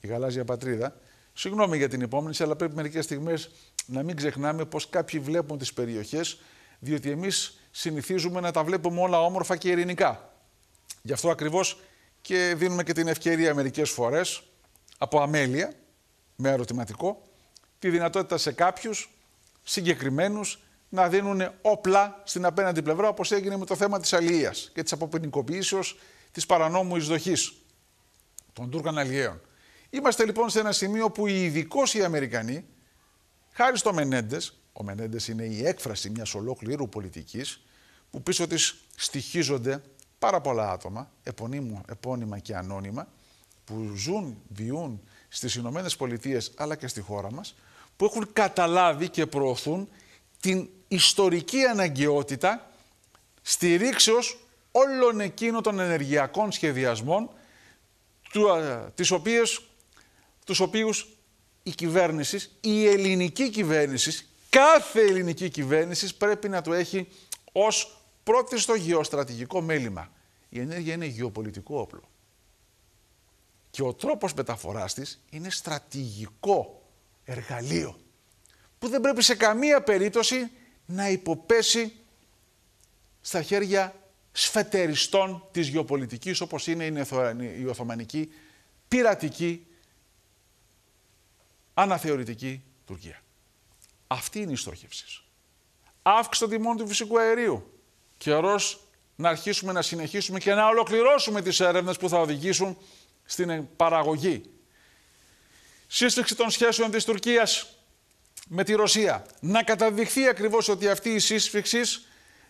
η γαλάζια πατρίδα. Συγγνώμη για την υπόμνηση, αλλά πρέπει μερικές στιγμές να μην ξεχνάμε πως κάποιοι βλέπουν τις περιοχές, διότι εμείς συνηθίζουμε να τα βλέπουμε όλα όμορφα και ειρηνικά. Γι' αυτό ακριβώς και δίνουμε και την ευκαιρία μερικές φορές από αμέλεια, με ερωτηματικό, τη δυνατότητα σε κάποιους συγκεκριμένους να δίνουν όπλα στην απέναντι πλευρά, όπως έγινε με το θέμα της αλληλείας και της αποποινικοποιήσεω της παρανόμου εισδοχής των Τούρκων αλλιέων. Είμαστε λοιπόν σε ένα σημείο που οι ειδικώ οι Αμερικανοί, χάρη στο Μενέντες, ο Μενέντες είναι η έκφραση μιας ολόκληρου πολιτικής, που πίσω της στοιχίζονται πάρα πολλά άτομα, επωνύμου, επώνυμα και ανώνυμα, που ζουν, βιούν στις Ηνωμένες Πολιτείες αλλά και στη χώρα μας, που έχουν καταλάβει και προωθούν την ιστορική αναγκαιότητα στηρίξεως όλων εκείνων των ενεργειακών σχεδιασμών του, τις οποίες, τους οποίους η κυβέρνηση, η ελληνική κυβέρνηση, κάθε ελληνική κυβέρνηση πρέπει να το έχει ως πρώτη στο γεωστρατηγικό μέλημα. Η ενέργεια είναι γεωπολιτικό όπλο. Και ο τρόπος μεταφοράς της είναι στρατηγικό εργαλείο που δεν πρέπει σε καμία περίπτωση να υποπέσει στα χέρια σφετεριστών της γεωπολιτικής όπως είναι η Οθωμανική πειρατική αναθεωρητική Τουρκία. Αυτή είναι η στόχευση. Αύξηση των τιμών του φυσικού αερίου. Καιρός να αρχίσουμε να συνεχίσουμε και να ολοκληρώσουμε τις έρευνες που θα οδηγήσουν στην παραγωγή σύστηξη των σχέσεων της Τουρκίας με τη Ρωσία. Να καταδειχθεί ακριβώς ότι αυτή η σύσφυξη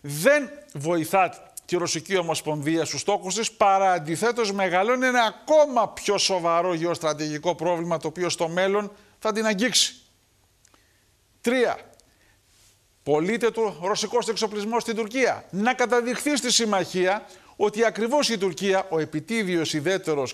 δεν βοηθά τη Ρωσική Ομοσπονδία στους στόχους της, παρά αντιθέτως μεγαλώνει ένα ακόμα πιο σοβαρό γεωστρατηγικό πρόβλημα, το οποίο στο μέλλον θα την αγγίξει. Τρία. Πολύτε του ρωσικός εξοπλισμός στην Τουρκία. Να καταδειχθεί στη συμμαχία ότι ακριβώς η Τουρκία, ο επιτίδιος ουδέτερος,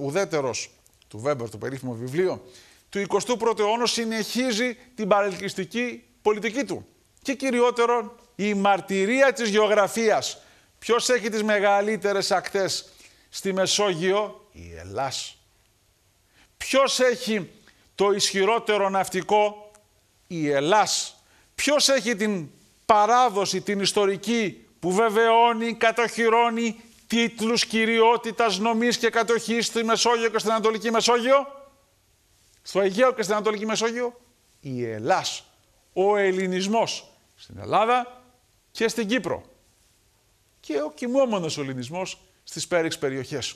ουδέτερος του Βέμπερ, το περίφημο βιβλίο, του 21ου αιώνα συνεχίζει την παρελκυστική πολιτική του. Και κυριότερον, η μαρτυρία της γεωγραφίας. Ποιος έχει τις μεγαλύτερες ακτές στη Μεσόγειο, η Ελλάς. Ποιος έχει το ισχυρότερο ναυτικό, η Ελλάς. Ποιος έχει την παράδοση, την ιστορική που βεβαιώνει, κατοχυρώνει, τίτλους κυριότητας νομής και κατοχής στη Μεσόγειο και στην Ανατολική Μεσόγειο, στο Αιγαίο και στην Ανατολική Μεσόγειο, η Ελλάς, ο ελληνισμός στην Ελλάδα και στην Κύπρο και ο κοιμόμενος ελληνισμός στις πέριξ περιοχές.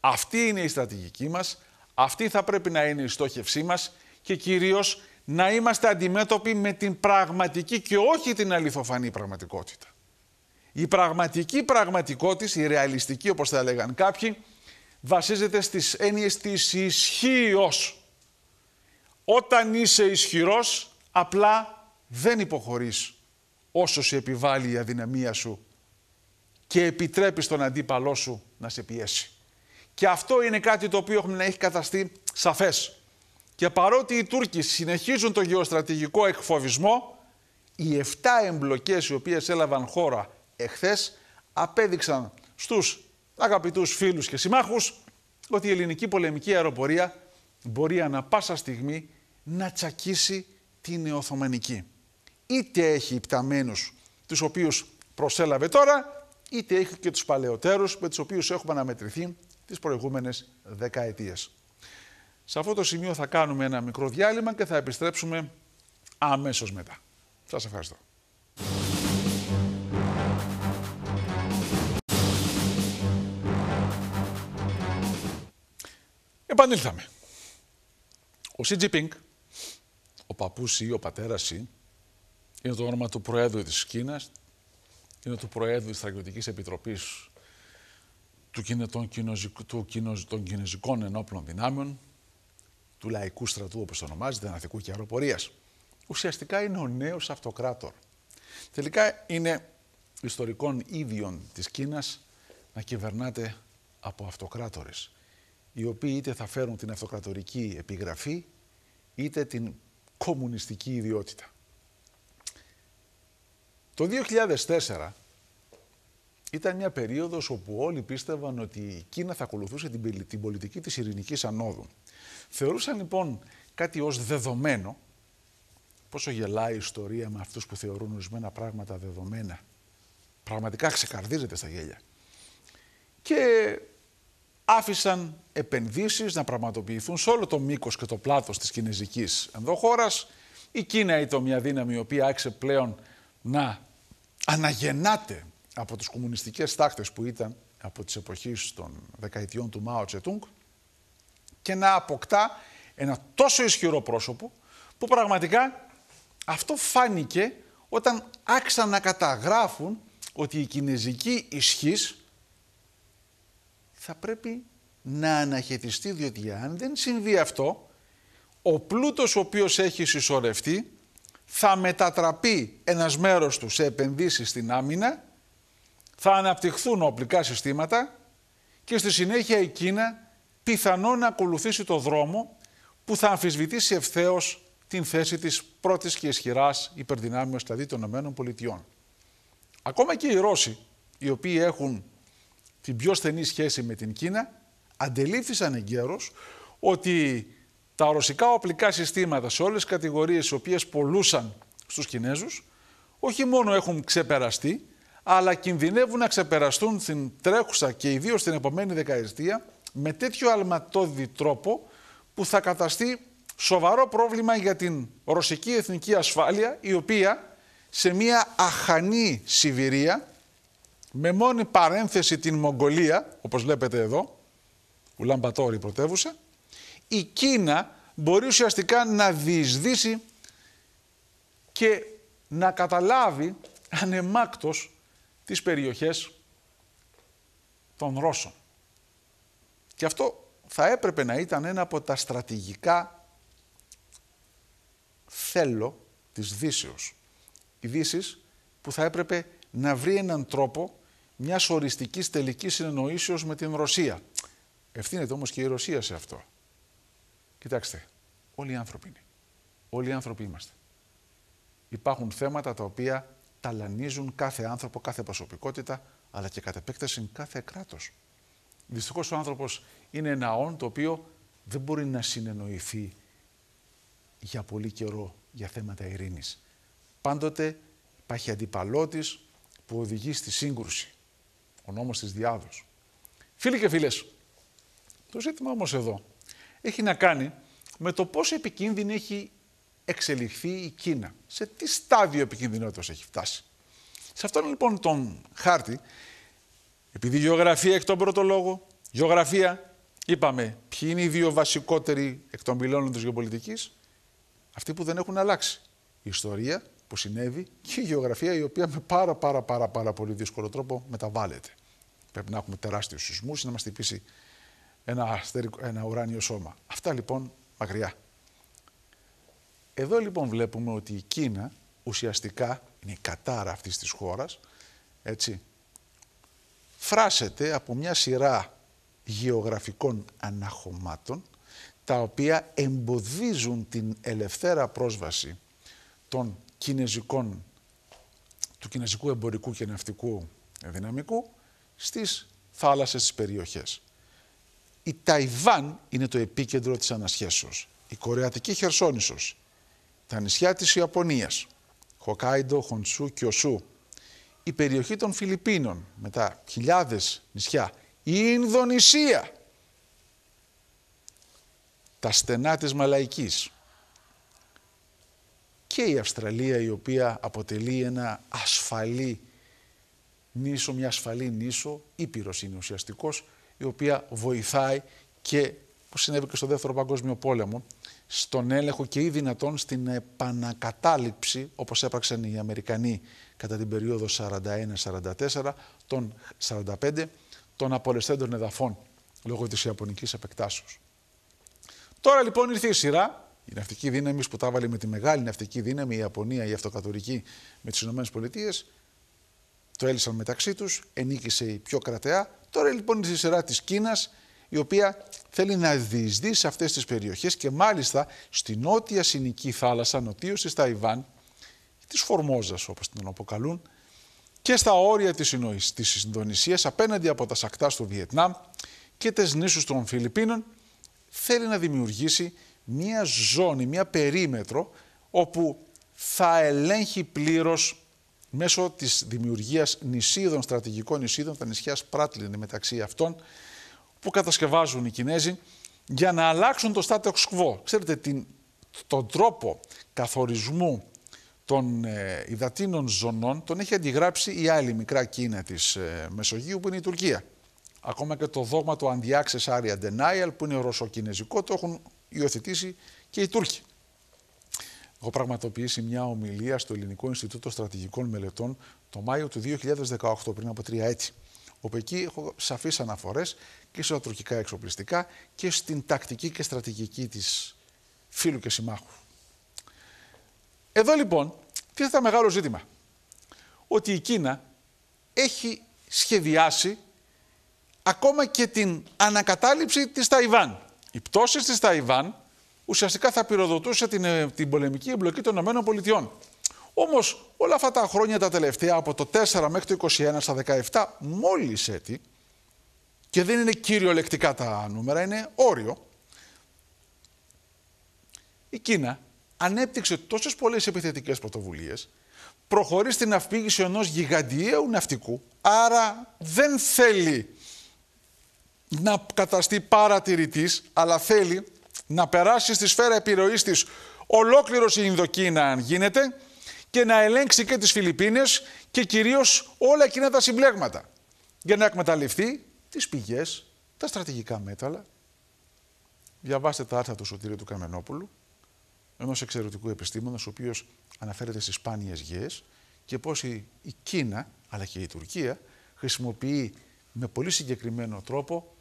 Αυτή είναι η στρατηγική μας, αυτή θα πρέπει να είναι η στόχευσή μας και κυρίως να είμαστε αντιμέτωποι με την πραγματική και όχι την αληθοφανή πραγματικότητα. Η πραγματική πραγματικότητα, η ρεαλιστική όπως θα έλεγαν κάποιοι, βασίζεται στις έννοιες της ισχύως. Όταν είσαι ισχυρός, απλά δεν υποχωρείς όσο σε επιβάλλει η αδυναμία σου και επιτρέπεις τον αντίπαλό σου να σε πιέσει. Και αυτό είναι κάτι το οποίο έχουμε να έχει καταστεί σαφές. Και παρότι οι Τούρκοι συνεχίζουν το γεωστρατηγικό εκφοβισμό, οι 7 εμπλοκές οι οποίες έλαβαν χώρα εχθές απέδειξαν στους αγαπητούς φίλους και συμμάχους ότι η ελληνική πολεμική αεροπορία μπορεί ανα πάσα στιγμή να τσακίσει την νεοθωμανική. Είτε έχει υπταμένους, τους οποίους προσέλαβε τώρα, είτε έχει και τους παλαιότερους με τους οποίους έχουμε αναμετρηθεί τις προηγούμενες δεκαετίες. Σε αυτό το σημείο θα κάνουμε ένα μικρό διάλειμμα και θα επιστρέψουμε αμέσως μετά. Σας ευχαριστώ. Επανήλθαμε. Ο Σι Τζιπίνγκ, ο παππούς ή ο πατέρας είναι το όνομα του Προέδρου της Κίνας, είναι του Προέδρου της Στρατιωτικής Επιτροπής του, των, του, των Κινέζικων Ενόπλων Δυνάμεων, του Λαϊκού Στρατού, όπως το ονομάζεται, Αναθικού και Αεροπορίας. Ουσιαστικά είναι ο νέος αυτοκράτορ. Τελικά είναι ιστορικών ίδιων της Κίνας να κυβερνάται από αυτοκράτορες οι οποίοι είτε θα φέρουν την αυτοκρατορική επιγραφή είτε την κομμουνιστική ιδιότητα. Το 2004 ήταν μια περίοδος όπου όλοι πίστευαν ότι η Κίνα θα ακολουθούσε την πολιτική της ειρηνικής ανόδου. Θεωρούσαν λοιπόν κάτι ως δεδομένο, πόσο γελάει η ιστορία με αυτούς που θεωρούν ορισμένα πράγματα δεδομένα. Πραγματικά ξεκαρδίζεται στα γέλια. Και άφησαν επενδύσεις να πραγματοποιηθούν σε όλο το μήκος και το πλάτος της κινέζικης ενδοχώρας. Η Κίνα ήταν μια δύναμη η οποία άξε πλέον να αναγεννάται από τους κομμουνιστικές τάχτες που ήταν από τις εποχές των δεκαετιών του Μάο Τσετούγκ και να αποκτά ένα τόσο ισχυρό πρόσωπο που πραγματικά αυτό φάνηκε όταν άξαν να καταγράφουν ότι η κινέζικη ισχύς θα πρέπει να αναχαιτιστεί διότι αν δεν συμβεί αυτό, ο πλούτος ο οποίος έχει συσσωρευτεί θα μετατραπεί ένας μέρος του σε επενδύσεις στην άμυνα, θα αναπτυχθούν οπλικά συστήματα και στη συνέχεια η Κίνα πιθανόν να ακολουθήσει το δρόμο που θα αμφισβητήσει ευθέως την θέση της πρώτης και ισχυράς υπερδυνάμειας δηλαδή των ΗΠΑ. Ακόμα και οι Ρώσοι, οι οποίοι έχουν την πιο στενή σχέση με την Κίνα, αντελήφθησαν εγκαίρως ότι τα ρωσικά οπλικά συστήματα σε όλες τις κατηγορίες οι οποίες πολλούσαν στους Κινέζους, όχι μόνο έχουν ξεπεραστεί, αλλά κινδυνεύουν να ξεπεραστούν στην τρέχουσα και ιδίως στην επομένη δεκαετία με τέτοιο αλματώδη τρόπο που θα καταστεί σοβαρό πρόβλημα για την ρωσική εθνική ασφάλεια, η οποία σε μια αχανή Σιβηρία με μόνη παρένθεση την Μογγολία, όπως βλέπετε εδώ, Ουλαμπατόρη πρωτεύουσα, η Κίνα μπορεί ουσιαστικά να διεισδύσει και να καταλάβει ανεμάκτος τις περιοχές των Ρώσων. Και αυτό θα έπρεπε να ήταν ένα από τα στρατηγικά θέλω της Δύσεως. Η Δύσεις που θα έπρεπε να βρει έναν τρόπο μιας οριστικής τελικής συνεννοήσεως με την Ρωσία. Ευθύνεται όμως και η Ρωσία σε αυτό. Κοιτάξτε, όλοι οι άνθρωποι είναι. Όλοι οι άνθρωποι είμαστε. Υπάρχουν θέματα τα οποία ταλανίζουν κάθε άνθρωπο, κάθε προσωπικότητα, αλλά και κατ' επέκταση κάθε κράτος. Δυστυχώς ο άνθρωπος είναι ένα όν το οποίο δεν μπορεί να συνεννοηθεί για πολύ καιρό για θέματα ειρηνή. Πάντοτε υπάρχει αντιπαλώτης που οδηγεί στη σύγκρουση ο νόμος της Φίλοι και φίλες, το ζήτημα όμως εδώ έχει να κάνει με το πόσο επικίνδυνη έχει εξελιχθεί η Κίνα. Σε τι στάδιο επικίνδυνοτητας έχει φτάσει. Σε αυτόν λοιπόν τον χάρτη, επειδή η γεωγραφία εκ τον πρώτο λόγο, γεωγραφία, είπαμε, ποιοι είναι οι δύο βασικότεροι εκ των πυλώνων της γεωπολιτικής, αυτοί που δεν έχουν αλλάξει. Η ιστορία που συνέβη και η γεωγραφία η οποία με πάρα πάρα πάρα πάρα πολύ δύσκολο τρόπο μεταβάλλεται. Πρέπει να έχουμε τεράστιους σεισμούς ή να μα τυπήσει ένα, αστερικο, ένα ουράνιο σώμα. Αυτά λοιπόν μακριά. Εδώ λοιπόν βλέπουμε ότι η Κίνα ουσιαστικά είναι η κατάρα αυτής της χώρας, έτσι, φράσεται από μια σειρά γεωγραφικών αναχωμάτων, τα οποία εμποδίζουν την ελευθέρα πρόσβαση των κινέζικων, του κινέζικου εμπορικού και ναυτικού δυναμικού στις θάλασσες της περιοχές. Η Ταϊβάν είναι το επίκεντρο της ανασχέσεως. Η Κορεατική Χερσόνησος, τα νησιά της Ιαπωνίας, Χοκάιντο, Χονσού, οσού, η περιοχή των Φιλιππίνων με τα χιλιάδες νησιά, η Ινδονησία, τα στενά της Μαλαϊκής και η Αυστραλία η οποία αποτελεί ένα ασφαλή νήσο, μια ασφαλή νήσο, ήπειρος είναι ουσιαστικο η οποία βοηθάει και, που συνέβη και στο Δεύτερο Παγκόσμιο Πόλεμο, στον έλεγχο και ή δυνατόν στην επανακατάληψη, όπως έπραξαν οι Αμερικανοί κατά την περίοδο 41-44, των 45, των απολεσθέντων εδαφών λόγω της ιαπωνικής επεκτάσεως. Τώρα λοιπόν ήρθε η σειρά, η ναυτική δύναμη που τα βάλει με τη μεγάλη ναυτική δύναμη, η Ιαπωνία, η αυτοκατορική με τις ΗΠΑ, το έλυσαν μεταξύ τους, ενίκησε η πιο κρατεά. Τώρα λοιπόν είναι σειρά της Κίνας, η οποία θέλει να διεισδύσει σε αυτές τις περιοχές και μάλιστα στη νότια Συνική θάλασσα, νοτίως της Ταϊβάν, της Φορμόζας όπως την αποκαλούν, και στα όρια της της Ινδονησίας, απέναντι από τα σακτά στο Βιετνάμ και τις νήσους των Φιλιππίνων, θέλει να δημιουργήσει μία ζώνη, μία περίμετρο όπου θα ελέγχει πλήρως μέσω της δημιουργίας νησίδων, στρατηγικών νησίδων, τα νησιά Σπράτλιν μεταξύ αυτών, που κατασκευάζουν οι Κινέζοι για να αλλάξουν το status quo. Ξέρετε, την, τον τρόπο καθορισμού των ε, υδατίνων ζωνών τον έχει αντιγράψει η άλλη μικρά Κίνα της ε, Μεσογείου που είναι η Τουρκία. Ακόμα και το δόγμα του anti Area Denial που είναι ρωσοκινέζικο το έχουν υιοθετήσει και οι Τούρκοι. Έχω πραγματοποιήσει μια ομιλία στο Ελληνικό Ινστιτούτο Στρατηγικών Μελετών το Μάιο του 2018, πριν από τρία έτη. Όπου εκεί έχω σαφείς αναφορές και στα τουρκικά εξοπλιστικά και στην τακτική και στρατηγική της φίλου και συμμάχου. Εδώ λοιπόν τίθεται ένα μεγάλο ζήτημα. Ότι η Κίνα έχει σχεδιάσει ακόμα και την ανακατάληψη της Ταϊβάν. Οι πτώσεις της Ταϊβάν ουσιαστικά θα πυροδοτούσε την, ε, την πολεμική εμπλοκή των ΗΠΑ. Όμως όλα αυτά τα χρόνια τα τελευταία, από το 4 μέχρι το 21 στα 17, μόλις έτη, και δεν είναι κυριολεκτικά τα νούμερα, είναι όριο, η Κίνα ανέπτυξε τόσες πολλές επιθετικές πρωτοβουλίες, προχωρεί στην αυπήγηση ενός γιγαντιαίου ναυτικού, άρα δεν θέλει να καταστεί παρατηρητής, αλλά θέλει να περάσει στη σφαίρα επιρροής της ολόκληρος η Ινδοκίνα αν γίνεται και να ελέγξει και τις Φιλιππίνες και κυρίως όλα εκείνα τα συμπλέγματα για να εκμεταλλευτεί τις πηγές, τα στρατηγικά μέταλλα. Διαβάστε τα άρθρα του Σωτήριου του Καμενόπουλου, ενός εξαιρετικού επιστήμονας, ο οποίος αναφέρεται στις σπάνιες γηέ και πώς η, η Κίνα αλλά και η Τουρκία χρησιμοποιεί με πολύ συγκεκριμένο τρόπο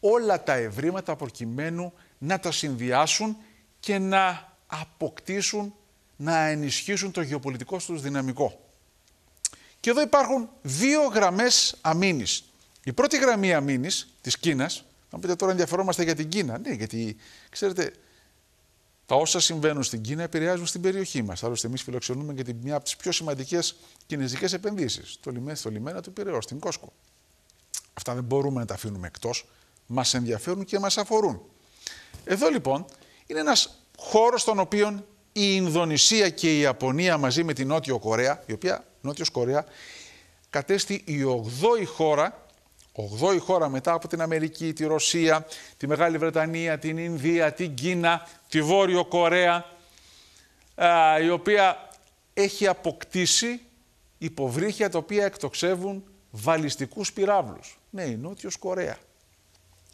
όλα τα ευρήματα προκειμένου να τα συνδυάσουν και να αποκτήσουν, να ενισχύσουν το γεωπολιτικό τους δυναμικό. Και εδώ υπάρχουν δύο γραμμές αμήνης. Η πρώτη γραμμή αμήνης της Κίνας, να πείτε τώρα ενδιαφερόμαστε για την Κίνα. Ναι, γιατί ξέρετε, τα όσα συμβαίνουν στην Κίνα επηρεάζουν στην περιοχή μας. Άλλωστε, εμείς φιλοξενούμε και μια από τις πιο σημαντικές κινέζικες επενδύσεις. Το λιμένα, στο λιμένα του Πυραιό, στην Κόσκο. Αυτά δεν μπορούμε να τα αφήνουμε εκτός. Μας ενδιαφέρουν και μας αφορούν. Εδώ λοιπόν είναι ένας χώρος στον οποίο η Ινδονησία και η Ιαπωνία μαζί με την Νότιο Κορέα, η οποία Νότιος Κορέα κατέστη η 8η χώρα 8η χώρα μετά από την Αμερική, τη Ρωσία, τη Μεγάλη Βρετανία, την Ινδία, την Κίνα, τη Βόρειο Κορέα, η οποία έχει αποκτήσει υποβρύχια τα οποία εκτοξεύουν βαλιστικούς πυράβλους. Ναι, η Νότιος Κορέα.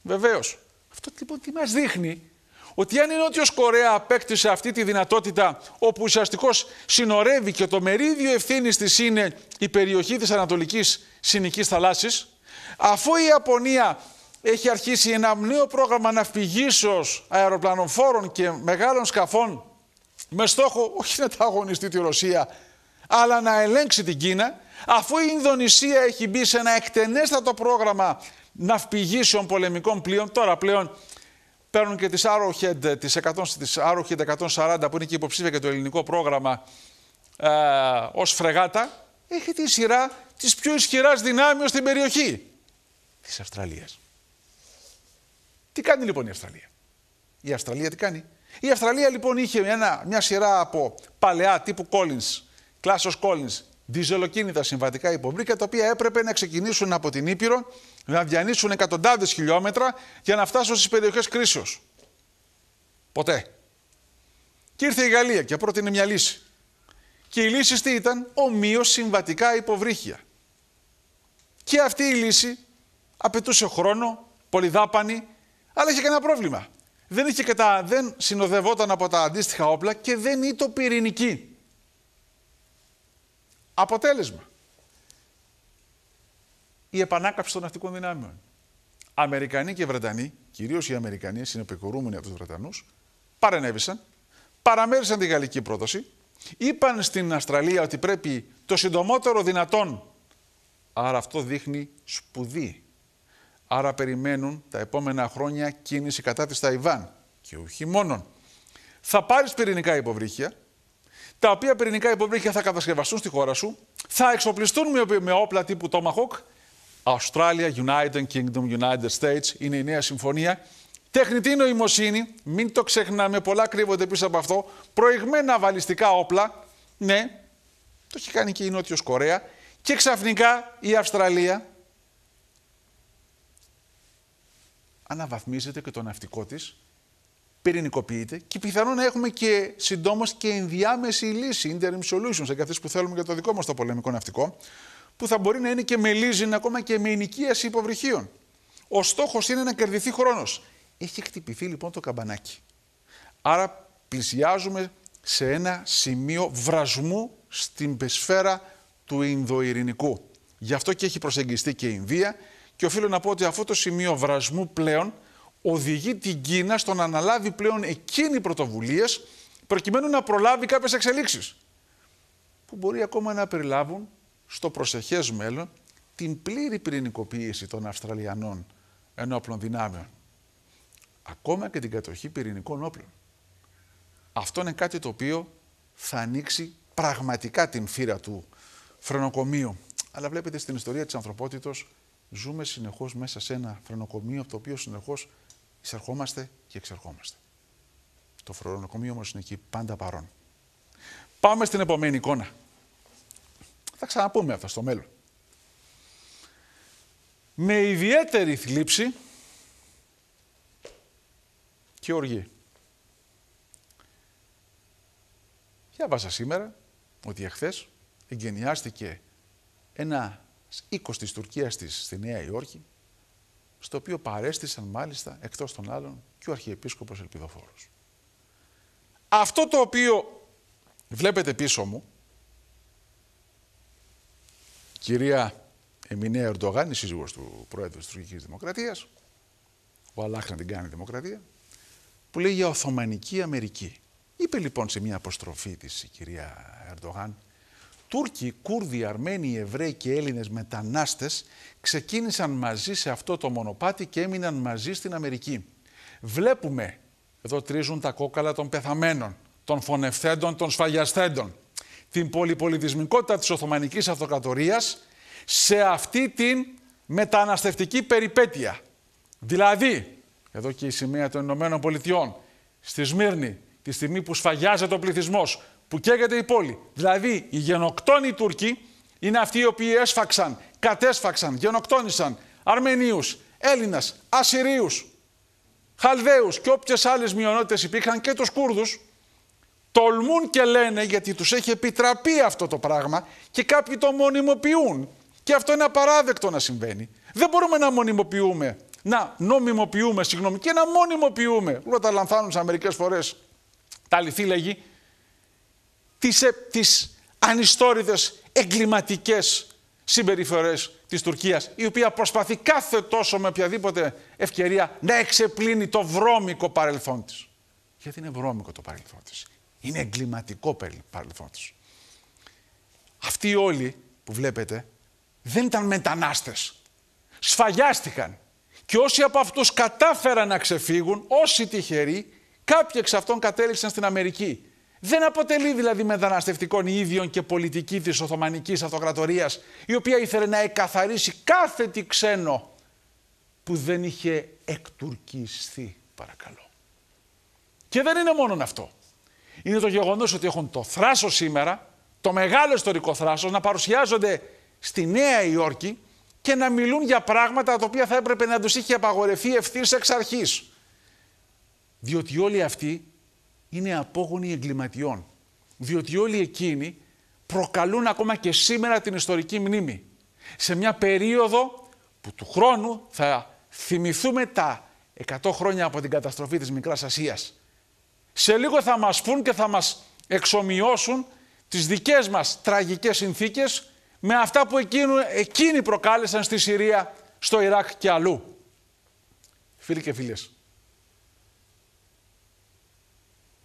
Βεβαίως, αυτό λοιπόν τι μας δείχνει. Ότι αν η Νότιος Κορέα απέκτησε αυτή τη δυνατότητα, όπου ουσιαστικώς συνορεύει και το μερίδιο ευθύνης της είναι η περιοχή της Ανατολικής Συνικής Θαλάσσης, αφού η Ιαπωνία έχει αρχίσει ένα νέο πρόγραμμα ναυπηγήσεως αεροπλανοφόρων και μεγάλων σκαφών με στόχο όχι να τα αγωνιστεί τη Ρωσία, αλλά να ελέγξει την Κίνα, αφού η Ινδονησία έχει μπει σε ένα εκτενέστατο πρόγραμμα ναυπηγήσεων πολεμικών πλοίων. Τώρα πλέον παίρνουν και τις Arrowhead, τις, 100, τις Arrowhead 140 που είναι και υποψήφια για το ελληνικό πρόγραμμα ε, ως φρεγάτα. έχει τη σειρά της πιο ισχυράς δυνάμειος στην περιοχή της Αυστραλίας. Τι κάνει λοιπόν η Αυστραλία. Η Αυστραλία τι κάνει. Η Αυστραλία λοιπόν είχε ένα, μια σειρά από παλαιά τύπου Collins, κλάσος Collins, διζελοκίνητα συμβατικά υπομπρίκα τα οποία έπρεπε να ξεκινήσουν από την Ήπειρο να διανύσουν εκατοντάδες χιλιόμετρα για να φτάσουν στις περιοχές κρίσεως. Ποτέ. Και ήρθε η Γαλλία και πρότεινε μια λύση. Και η λύση τι ήταν, ομοίω συμβατικά υποβρύχια. Και αυτή η λύση απαιτούσε χρόνο, πολυδάπανη, αλλά είχε κανένα πρόβλημα. Δεν, είχε κατά, δεν συνοδευόταν από τα αντίστοιχα όπλα και δεν ήταν πυρηνική. Αποτέλεσμα η επανάκαψη των ναυτικών δυνάμεων. Αμερικανοί και Βρετανοί, κυρίως οι Αμερικανοί, συνεπικορούμενοι από τους Βρετανούς, παρενέβησαν, παραμέρισαν τη γαλλική πρόταση, είπαν στην Αυστραλία ότι πρέπει το συντομότερο δυνατόν. Άρα αυτό δείχνει σπουδή. Άρα περιμένουν τα επόμενα χρόνια κίνηση κατά της Ταϊβάν και όχι μόνον. Θα πάρεις πυρηνικά υποβρύχια, τα οποία πυρηνικά υποβρύχια θα κατασκευαστούν στη χώρα σου, θα εξοπλιστούν με όπλα τύπου Tomahawk Australia, United Kingdom, United States είναι η νέα συμφωνία. Τεχνητή νοημοσύνη, μην το ξεχνάμε, πολλά κρύβονται πίσω από αυτό. Προηγμένα βαλιστικά όπλα, ναι, το έχει κάνει και η Νότιος Κορέα. Και ξαφνικά η Αυστραλία αναβαθμίζεται και το ναυτικό της, πυρηνικοποιείται και πιθανόν έχουμε και συντόμως και ενδιάμεση λύση, interim solutions, σε που θέλουμε για το δικό μας το πολεμικό ναυτικό που θα μπορεί να είναι και με ακόμα και με ενοικίαση υποβρυχίων. Ο στόχος είναι να κερδιθεί χρόνος. Έχει χτυπηθεί λοιπόν το καμπανάκι. Άρα πλησιάζουμε σε ένα σημείο βρασμού στην πεσφαίρα του Ινδοειρηνικού. Γι' αυτό και έχει προσεγγιστεί και η Ινδία και οφείλω να πω ότι αυτό το σημείο βρασμού πλέον οδηγεί την Κίνα στο να αναλάβει πλέον εκείνη πρωτοβουλίες προκειμένου να προλάβει κάποιες εξελίξεις που μπορεί ακόμα να περιλάβουν στο προσεχές μέλλον την πλήρη πυρηνικοποίηση των Αυστραλιανών ενόπλων δυνάμεων. Ακόμα και την κατοχή πυρηνικών όπλων. Αυτό είναι κάτι το οποίο θα ανοίξει πραγματικά την φύρα του φρενοκομείου. Αλλά βλέπετε στην ιστορία της ανθρωπότητος ζούμε συνεχώς μέσα σε ένα φρενοκομείο από το οποίο συνεχώς εισερχόμαστε και εξερχόμαστε. Το φρενοκομείο όμως είναι εκεί πάντα παρόν. Πάμε στην επόμενη εικόνα. Θα ξαναπούμε αυτά στο μέλλον. Με ιδιαίτερη θλίψη και οργή. Διάβασα σήμερα ότι εχθές εγκαινιάστηκε ένα οίκος της Τουρκίας της στη Νέα Υόρκη, στο οποίο παρέστησαν μάλιστα εκτός των άλλων και ο Αρχιεπίσκοπος Ελπιδοφόρος. Αυτό το οποίο βλέπετε πίσω μου κυρία Εμινέα Ερντογάν, η σύζυγος του πρόεδρου της Τουρκικής Δημοκρατίας, ο Αλάχ την κάνει δημοκρατία, που λέει για Οθωμανική Αμερική. Είπε λοιπόν σε μια αποστροφή της η κυρία Ερντογάν, Τούρκοι, Κούρδοι, Αρμένοι, Εβραίοι και Έλληνες μετανάστες ξεκίνησαν μαζί σε αυτό το μονοπάτι και έμειναν μαζί στην Αμερική. Βλέπουμε, εδώ τρίζουν τα κόκαλα των πεθαμένων, των φωνευθέντων, των σφαγιαστέντων την πολυπολιτισμικότητα της Οθωμανικής Αυτοκρατορίας σε αυτή την μεταναστευτική περιπέτεια. Δηλαδή, εδώ και η σημαία των Ηνωμένων Πολιτειών, στη Σμύρνη, τη στιγμή που σφαγιάζεται ο πληθυσμός, που καίγεται η πόλη. Δηλαδή, οι γενοκτόνοι Τούρκοι είναι αυτοί οι οποίοι έσφαξαν, κατέσφαξαν, γενοκτόνησαν Αρμενίους, Έλληνα, Ασσυρίους, Χαλδαίους και όποιες άλλες μειονότητες υπήρχαν και τους Κούρδους, τολμούν και λένε, γιατί τους έχει επιτραπεί αυτό το πράγμα και κάποιοι το μονιμοποιούν. Και αυτό είναι απαράδεκτο να συμβαίνει. Δεν μπορούμε να μονιμοποιούμε, να νομιμοποιούμε, συγγνώμη, και να μονιμοποιούμε. Όταν λανθάνουν μερικές φορές τα αληθή λέγει, τις, ε, τις ανιστόριδες εγκληματικές συμπεριφορές της Τουρκίας, η οποία προσπαθεί κάθε τόσο με οποιαδήποτε ευκαιρία να εξεπλύνει το βρώμικο παρελθόν της. Γιατί είναι βρώμικο το παρελθόν της. Είναι εγκληματικό παρελθόν τους. Αυτοί όλοι που βλέπετε δεν ήταν μετανάστες. Σφαγιάστηκαν. Και όσοι από αυτούς κατάφεραν να ξεφύγουν, όσοι τυχεροί, κάποιοι εξ αυτών κατέληξαν στην Αμερική. Δεν αποτελεί δηλαδή μεταναστευτικών ίδιων και πολιτική της Οθωμανικής Αυτοκρατορίας, η οποία ήθελε να εκαθαρίσει κάθε τι ξένο που δεν είχε εκτουρκιστεί, παρακαλώ. Και δεν είναι μόνο αυτό είναι το γεγονός ότι έχουν το θράσος σήμερα, το μεγάλο ιστορικό θράσος, να παρουσιάζονται στη Νέα Υόρκη και να μιλούν για πράγματα τα οποία θα έπρεπε να τους είχε απαγορευτεί ευθύς εξ αρχής. Διότι όλοι αυτοί είναι απόγονοι εγκληματιών. Διότι όλοι εκείνοι προκαλούν ακόμα και σήμερα την ιστορική μνήμη. Σε μια περίοδο που του χρόνου θα θυμηθούμε τα 100 χρόνια από την καταστροφή της Μικράς Ασίας. Σε λίγο θα μας πούν και θα μας εξομοιώσουν τις δικές μας τραγικές συνθήκες με αυτά που εκείνοι προκάλεσαν στη Συρία, στο Ιράκ και αλλού. Φίλοι και φίλες,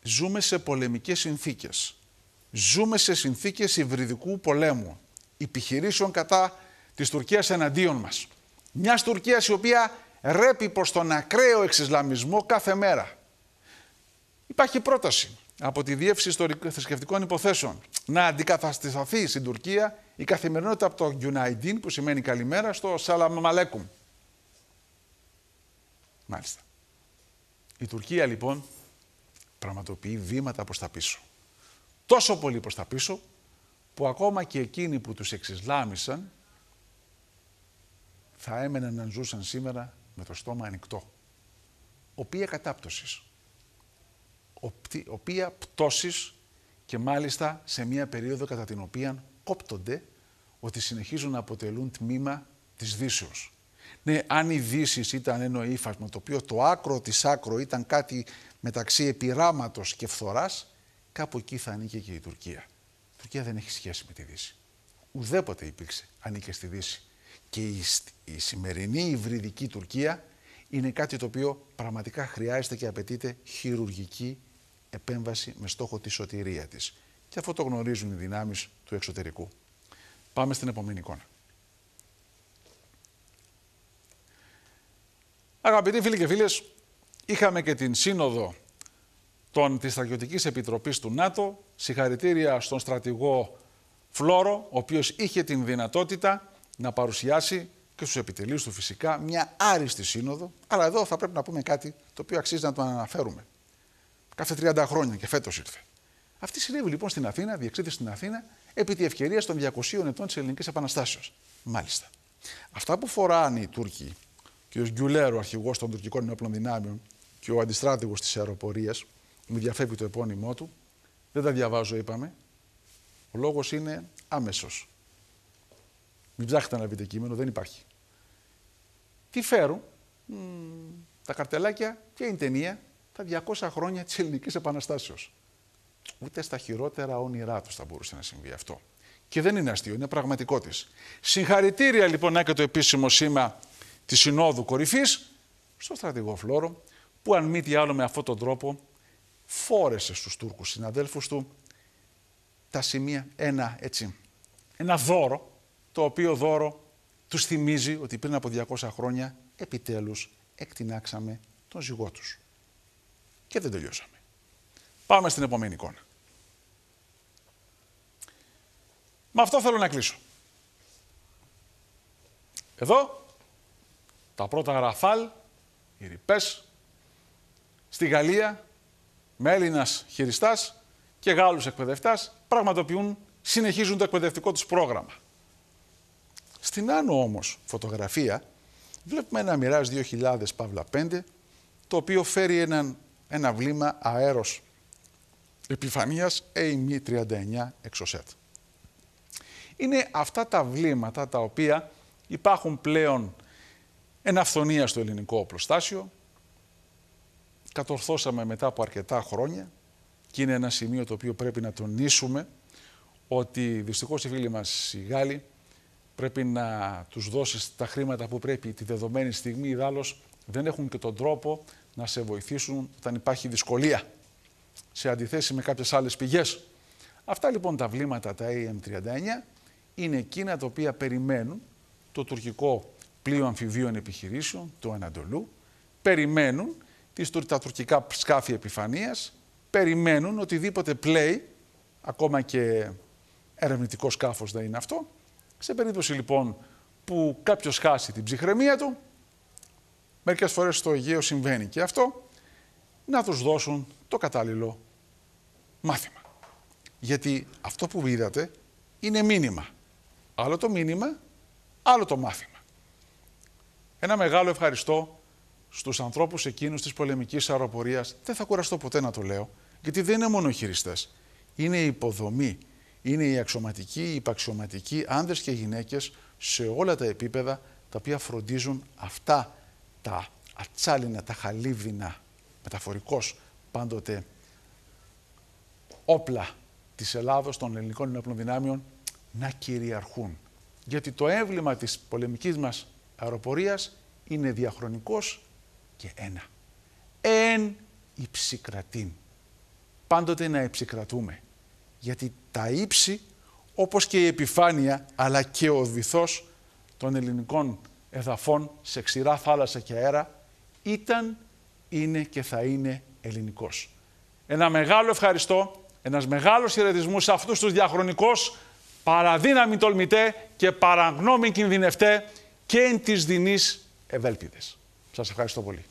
ζούμε σε πολεμικές συνθήκες. Ζούμε σε συνθήκες υβριδικού πολέμου, επιχειρήσεων κατά της Τουρκίας εναντίον μας. Μιας Τουρκίας η οποία ρέπει προς τον ακραίο εξισλαμισμό κάθε μέρα. Υπάρχει πρόταση από τη Διεύθυνση Θρησκευτικών Υποθέσεων να αντικατασταθεί στην Τουρκία η καθημερινότητα από το «Γιουνάιντιν» που σημαίνει καλημέρα, στο Σαλαμαλέκουμ. Μάλιστα. Η Τουρκία λοιπόν πραγματοποιεί βήματα προς τα πίσω. Τόσο πολύ προς τα πίσω που ακόμα και εκείνοι που τους εξισλάμισαν θα έμεναν να ζούσαν σήμερα με το στόμα ανοιχτό. Οποία κατάπτωσης οποία πτώσεις και μάλιστα σε μια περίοδο κατά την οποία κόπτονται ότι συνεχίζουν να αποτελούν τμήμα της Δύσεως. Ναι, αν η Δύση ήταν ένα ύφασμα το οποίο το άκρο της άκρο ήταν κάτι μεταξύ επιράματος και φθοράς, κάπου εκεί θα ανήκε και η Τουρκία. Η Τουρκία δεν έχει σχέση με τη Δύση. Ουδέποτε υπήρξε, ανήκε στη Δύση. Και η, η σημερινή υβριδική Τουρκία είναι κάτι το οποίο πραγματικά χρειάζεται και απαιτείται χειρουργική επέμβαση με στόχο τη σωτηρία της. Και αυτό το γνωρίζουν οι δυνάμεις του εξωτερικού. Πάμε στην επόμενη εικόνα. Αγαπητοί φίλοι και φίλες, είχαμε και την σύνοδο των, της Στρατιωτικής Επιτροπής του ΝΑΤΟ. Συγχαρητήρια στον στρατηγό Φλόρο, ο οποίος είχε την δυνατότητα να παρουσιάσει και στους επιτελείους του φυσικά μια άριστη σύνοδο. Αλλά εδώ θα πρέπει να πούμε κάτι το οποίο αξίζει να το αναφέρουμε. Κάθε 30 χρόνια και φέτος ήρθε. Αυτή συνέβη λοιπόν στην Αθήνα, διεξήχθη στην Αθήνα, επί τη ευκαιρία των 200 ετών της Ελληνικής Επαναστάσεως. Μάλιστα. Αυτά που φοράνε οι Τούρκοι, και ο Γκιουλέρο, αρχηγός των τουρκικών ενόπλων δυνάμεων, και ο αντιστράτηγος της αεροπορίας, μου διαφεύγει το επώνυμό του, δεν τα διαβάζω, είπαμε. Ο λόγος είναι άμεσος. Μην ψάχνετε να βρείτε κείμενο, δεν υπάρχει. Τι φέρουν, τα καρτελάκια και η ταινία τα 200 χρόνια της Ελληνικής Επαναστάσεως. Ούτε στα χειρότερα όνειρά τους θα μπορούσε να συμβεί αυτό. Και δεν είναι αστείο, είναι πραγματικό της. Συγχαρητήρια λοιπόν να και το επίσημο σήμα της Συνόδου Κορυφής στο στρατηγό Φλόρο, που αν μη τι άλλο με αυτόν τον τρόπο φόρεσε στους Τούρκους συναδέλφους του τα σημεία, ένα έτσι, ένα δώρο, το οποίο δώρο τους θυμίζει ότι πριν από 200 χρόνια επιτέλους εκτινάξαμε τον ζυγό τους. Και δεν τελειώσαμε. Πάμε στην επόμενη εικόνα. Με αυτό θέλω να κλείσω. Εδώ, τα πρώτα Ραφάλ, οι ρηπές, στη Γαλλία, με Έλληνας χειριστάς και Γάλλους εκπαιδευτάς, πραγματοποιούν, συνεχίζουν το εκπαιδευτικό τους πρόγραμμα. Στην άνω όμως φωτογραφία βλέπουμε ένα Μοιράζ 2000 5, το οποίο φέρει έναν ένα βλήμα αέρος επιφανείας AME39 εξωσέτ. Είναι αυτά τα βλήματα τα οποία υπάρχουν πλέον εν αυθονία στο ελληνικό οπλοστάσιο. Κατορθώσαμε μετά από αρκετά χρόνια και είναι ένα σημείο το οποίο πρέπει να τονίσουμε ότι δυστυχώς οι φίλοι μας οι Γάλλοι πρέπει να τους δώσεις τα χρήματα που πρέπει τη δεδομένη στιγμή, οι δεν έχουν και τον τρόπο να σε βοηθήσουν όταν υπάρχει δυσκολία, σε αντιθέσει με κάποιες άλλες πηγές. Αυτά λοιπόν τα βλήματα, τα AM39, είναι εκείνα τα οποία περιμένουν το τουρκικό πλοίο αμφιβίων επιχειρήσεων, το Ανατολού, περιμένουν τις, τα τουρκικά σκάφη επιφανείας, περιμένουν οτιδήποτε πλέει, ακόμα και ερευνητικό σκάφος να είναι αυτό. Σε περίπτωση λοιπόν που κάποιος χάσει την ψυχραιμία του, Μερικές φορές στο Αιγαίο συμβαίνει και αυτό, να τους δώσουν το κατάλληλο μάθημα. Γιατί αυτό που είδατε είναι μήνυμα. Άλλο το μήνυμα, άλλο το μάθημα. Ένα μεγάλο ευχαριστώ στους ανθρώπους εκείνους της πολεμικής αεροπορίας. Δεν θα κουραστώ ποτέ να το λέω, γιατί δεν είναι μόνο οι χειριστές. Είναι η υποδομή, είναι οι αξιωματικοί, οι υπαξιωματικοί, άνδρες και γυναίκες σε όλα τα επίπεδα τα οποία φροντίζουν αυτά τα ατσάλινα, τα χαλίβινα, μεταφορικός πάντοτε όπλα της Ελλάδος, των ελληνικών ενόπλων δυνάμεων, να κυριαρχούν. Γιατί το έμβλημα της πολεμικής μας αεροπορίας είναι διαχρονικός και ένα. Εν υψικρατήν. Πάντοτε να υψικρατούμε. Γιατί τα ύψη, όπως και η επιφάνεια, αλλά και ο βυθός των ελληνικών εδαφών σε ξηρά θάλασσα και αέρα ήταν, είναι και θα είναι ελληνικός. Ένα μεγάλο ευχαριστώ, ένας μεγάλος χαιρετισμού σε αυτούς τους διαχρονικούς παραδύναμοι τολμητέ και παραγνώμη κινδυνευτέ και εν της δεινής ευέλπιδες. Σας ευχαριστώ πολύ.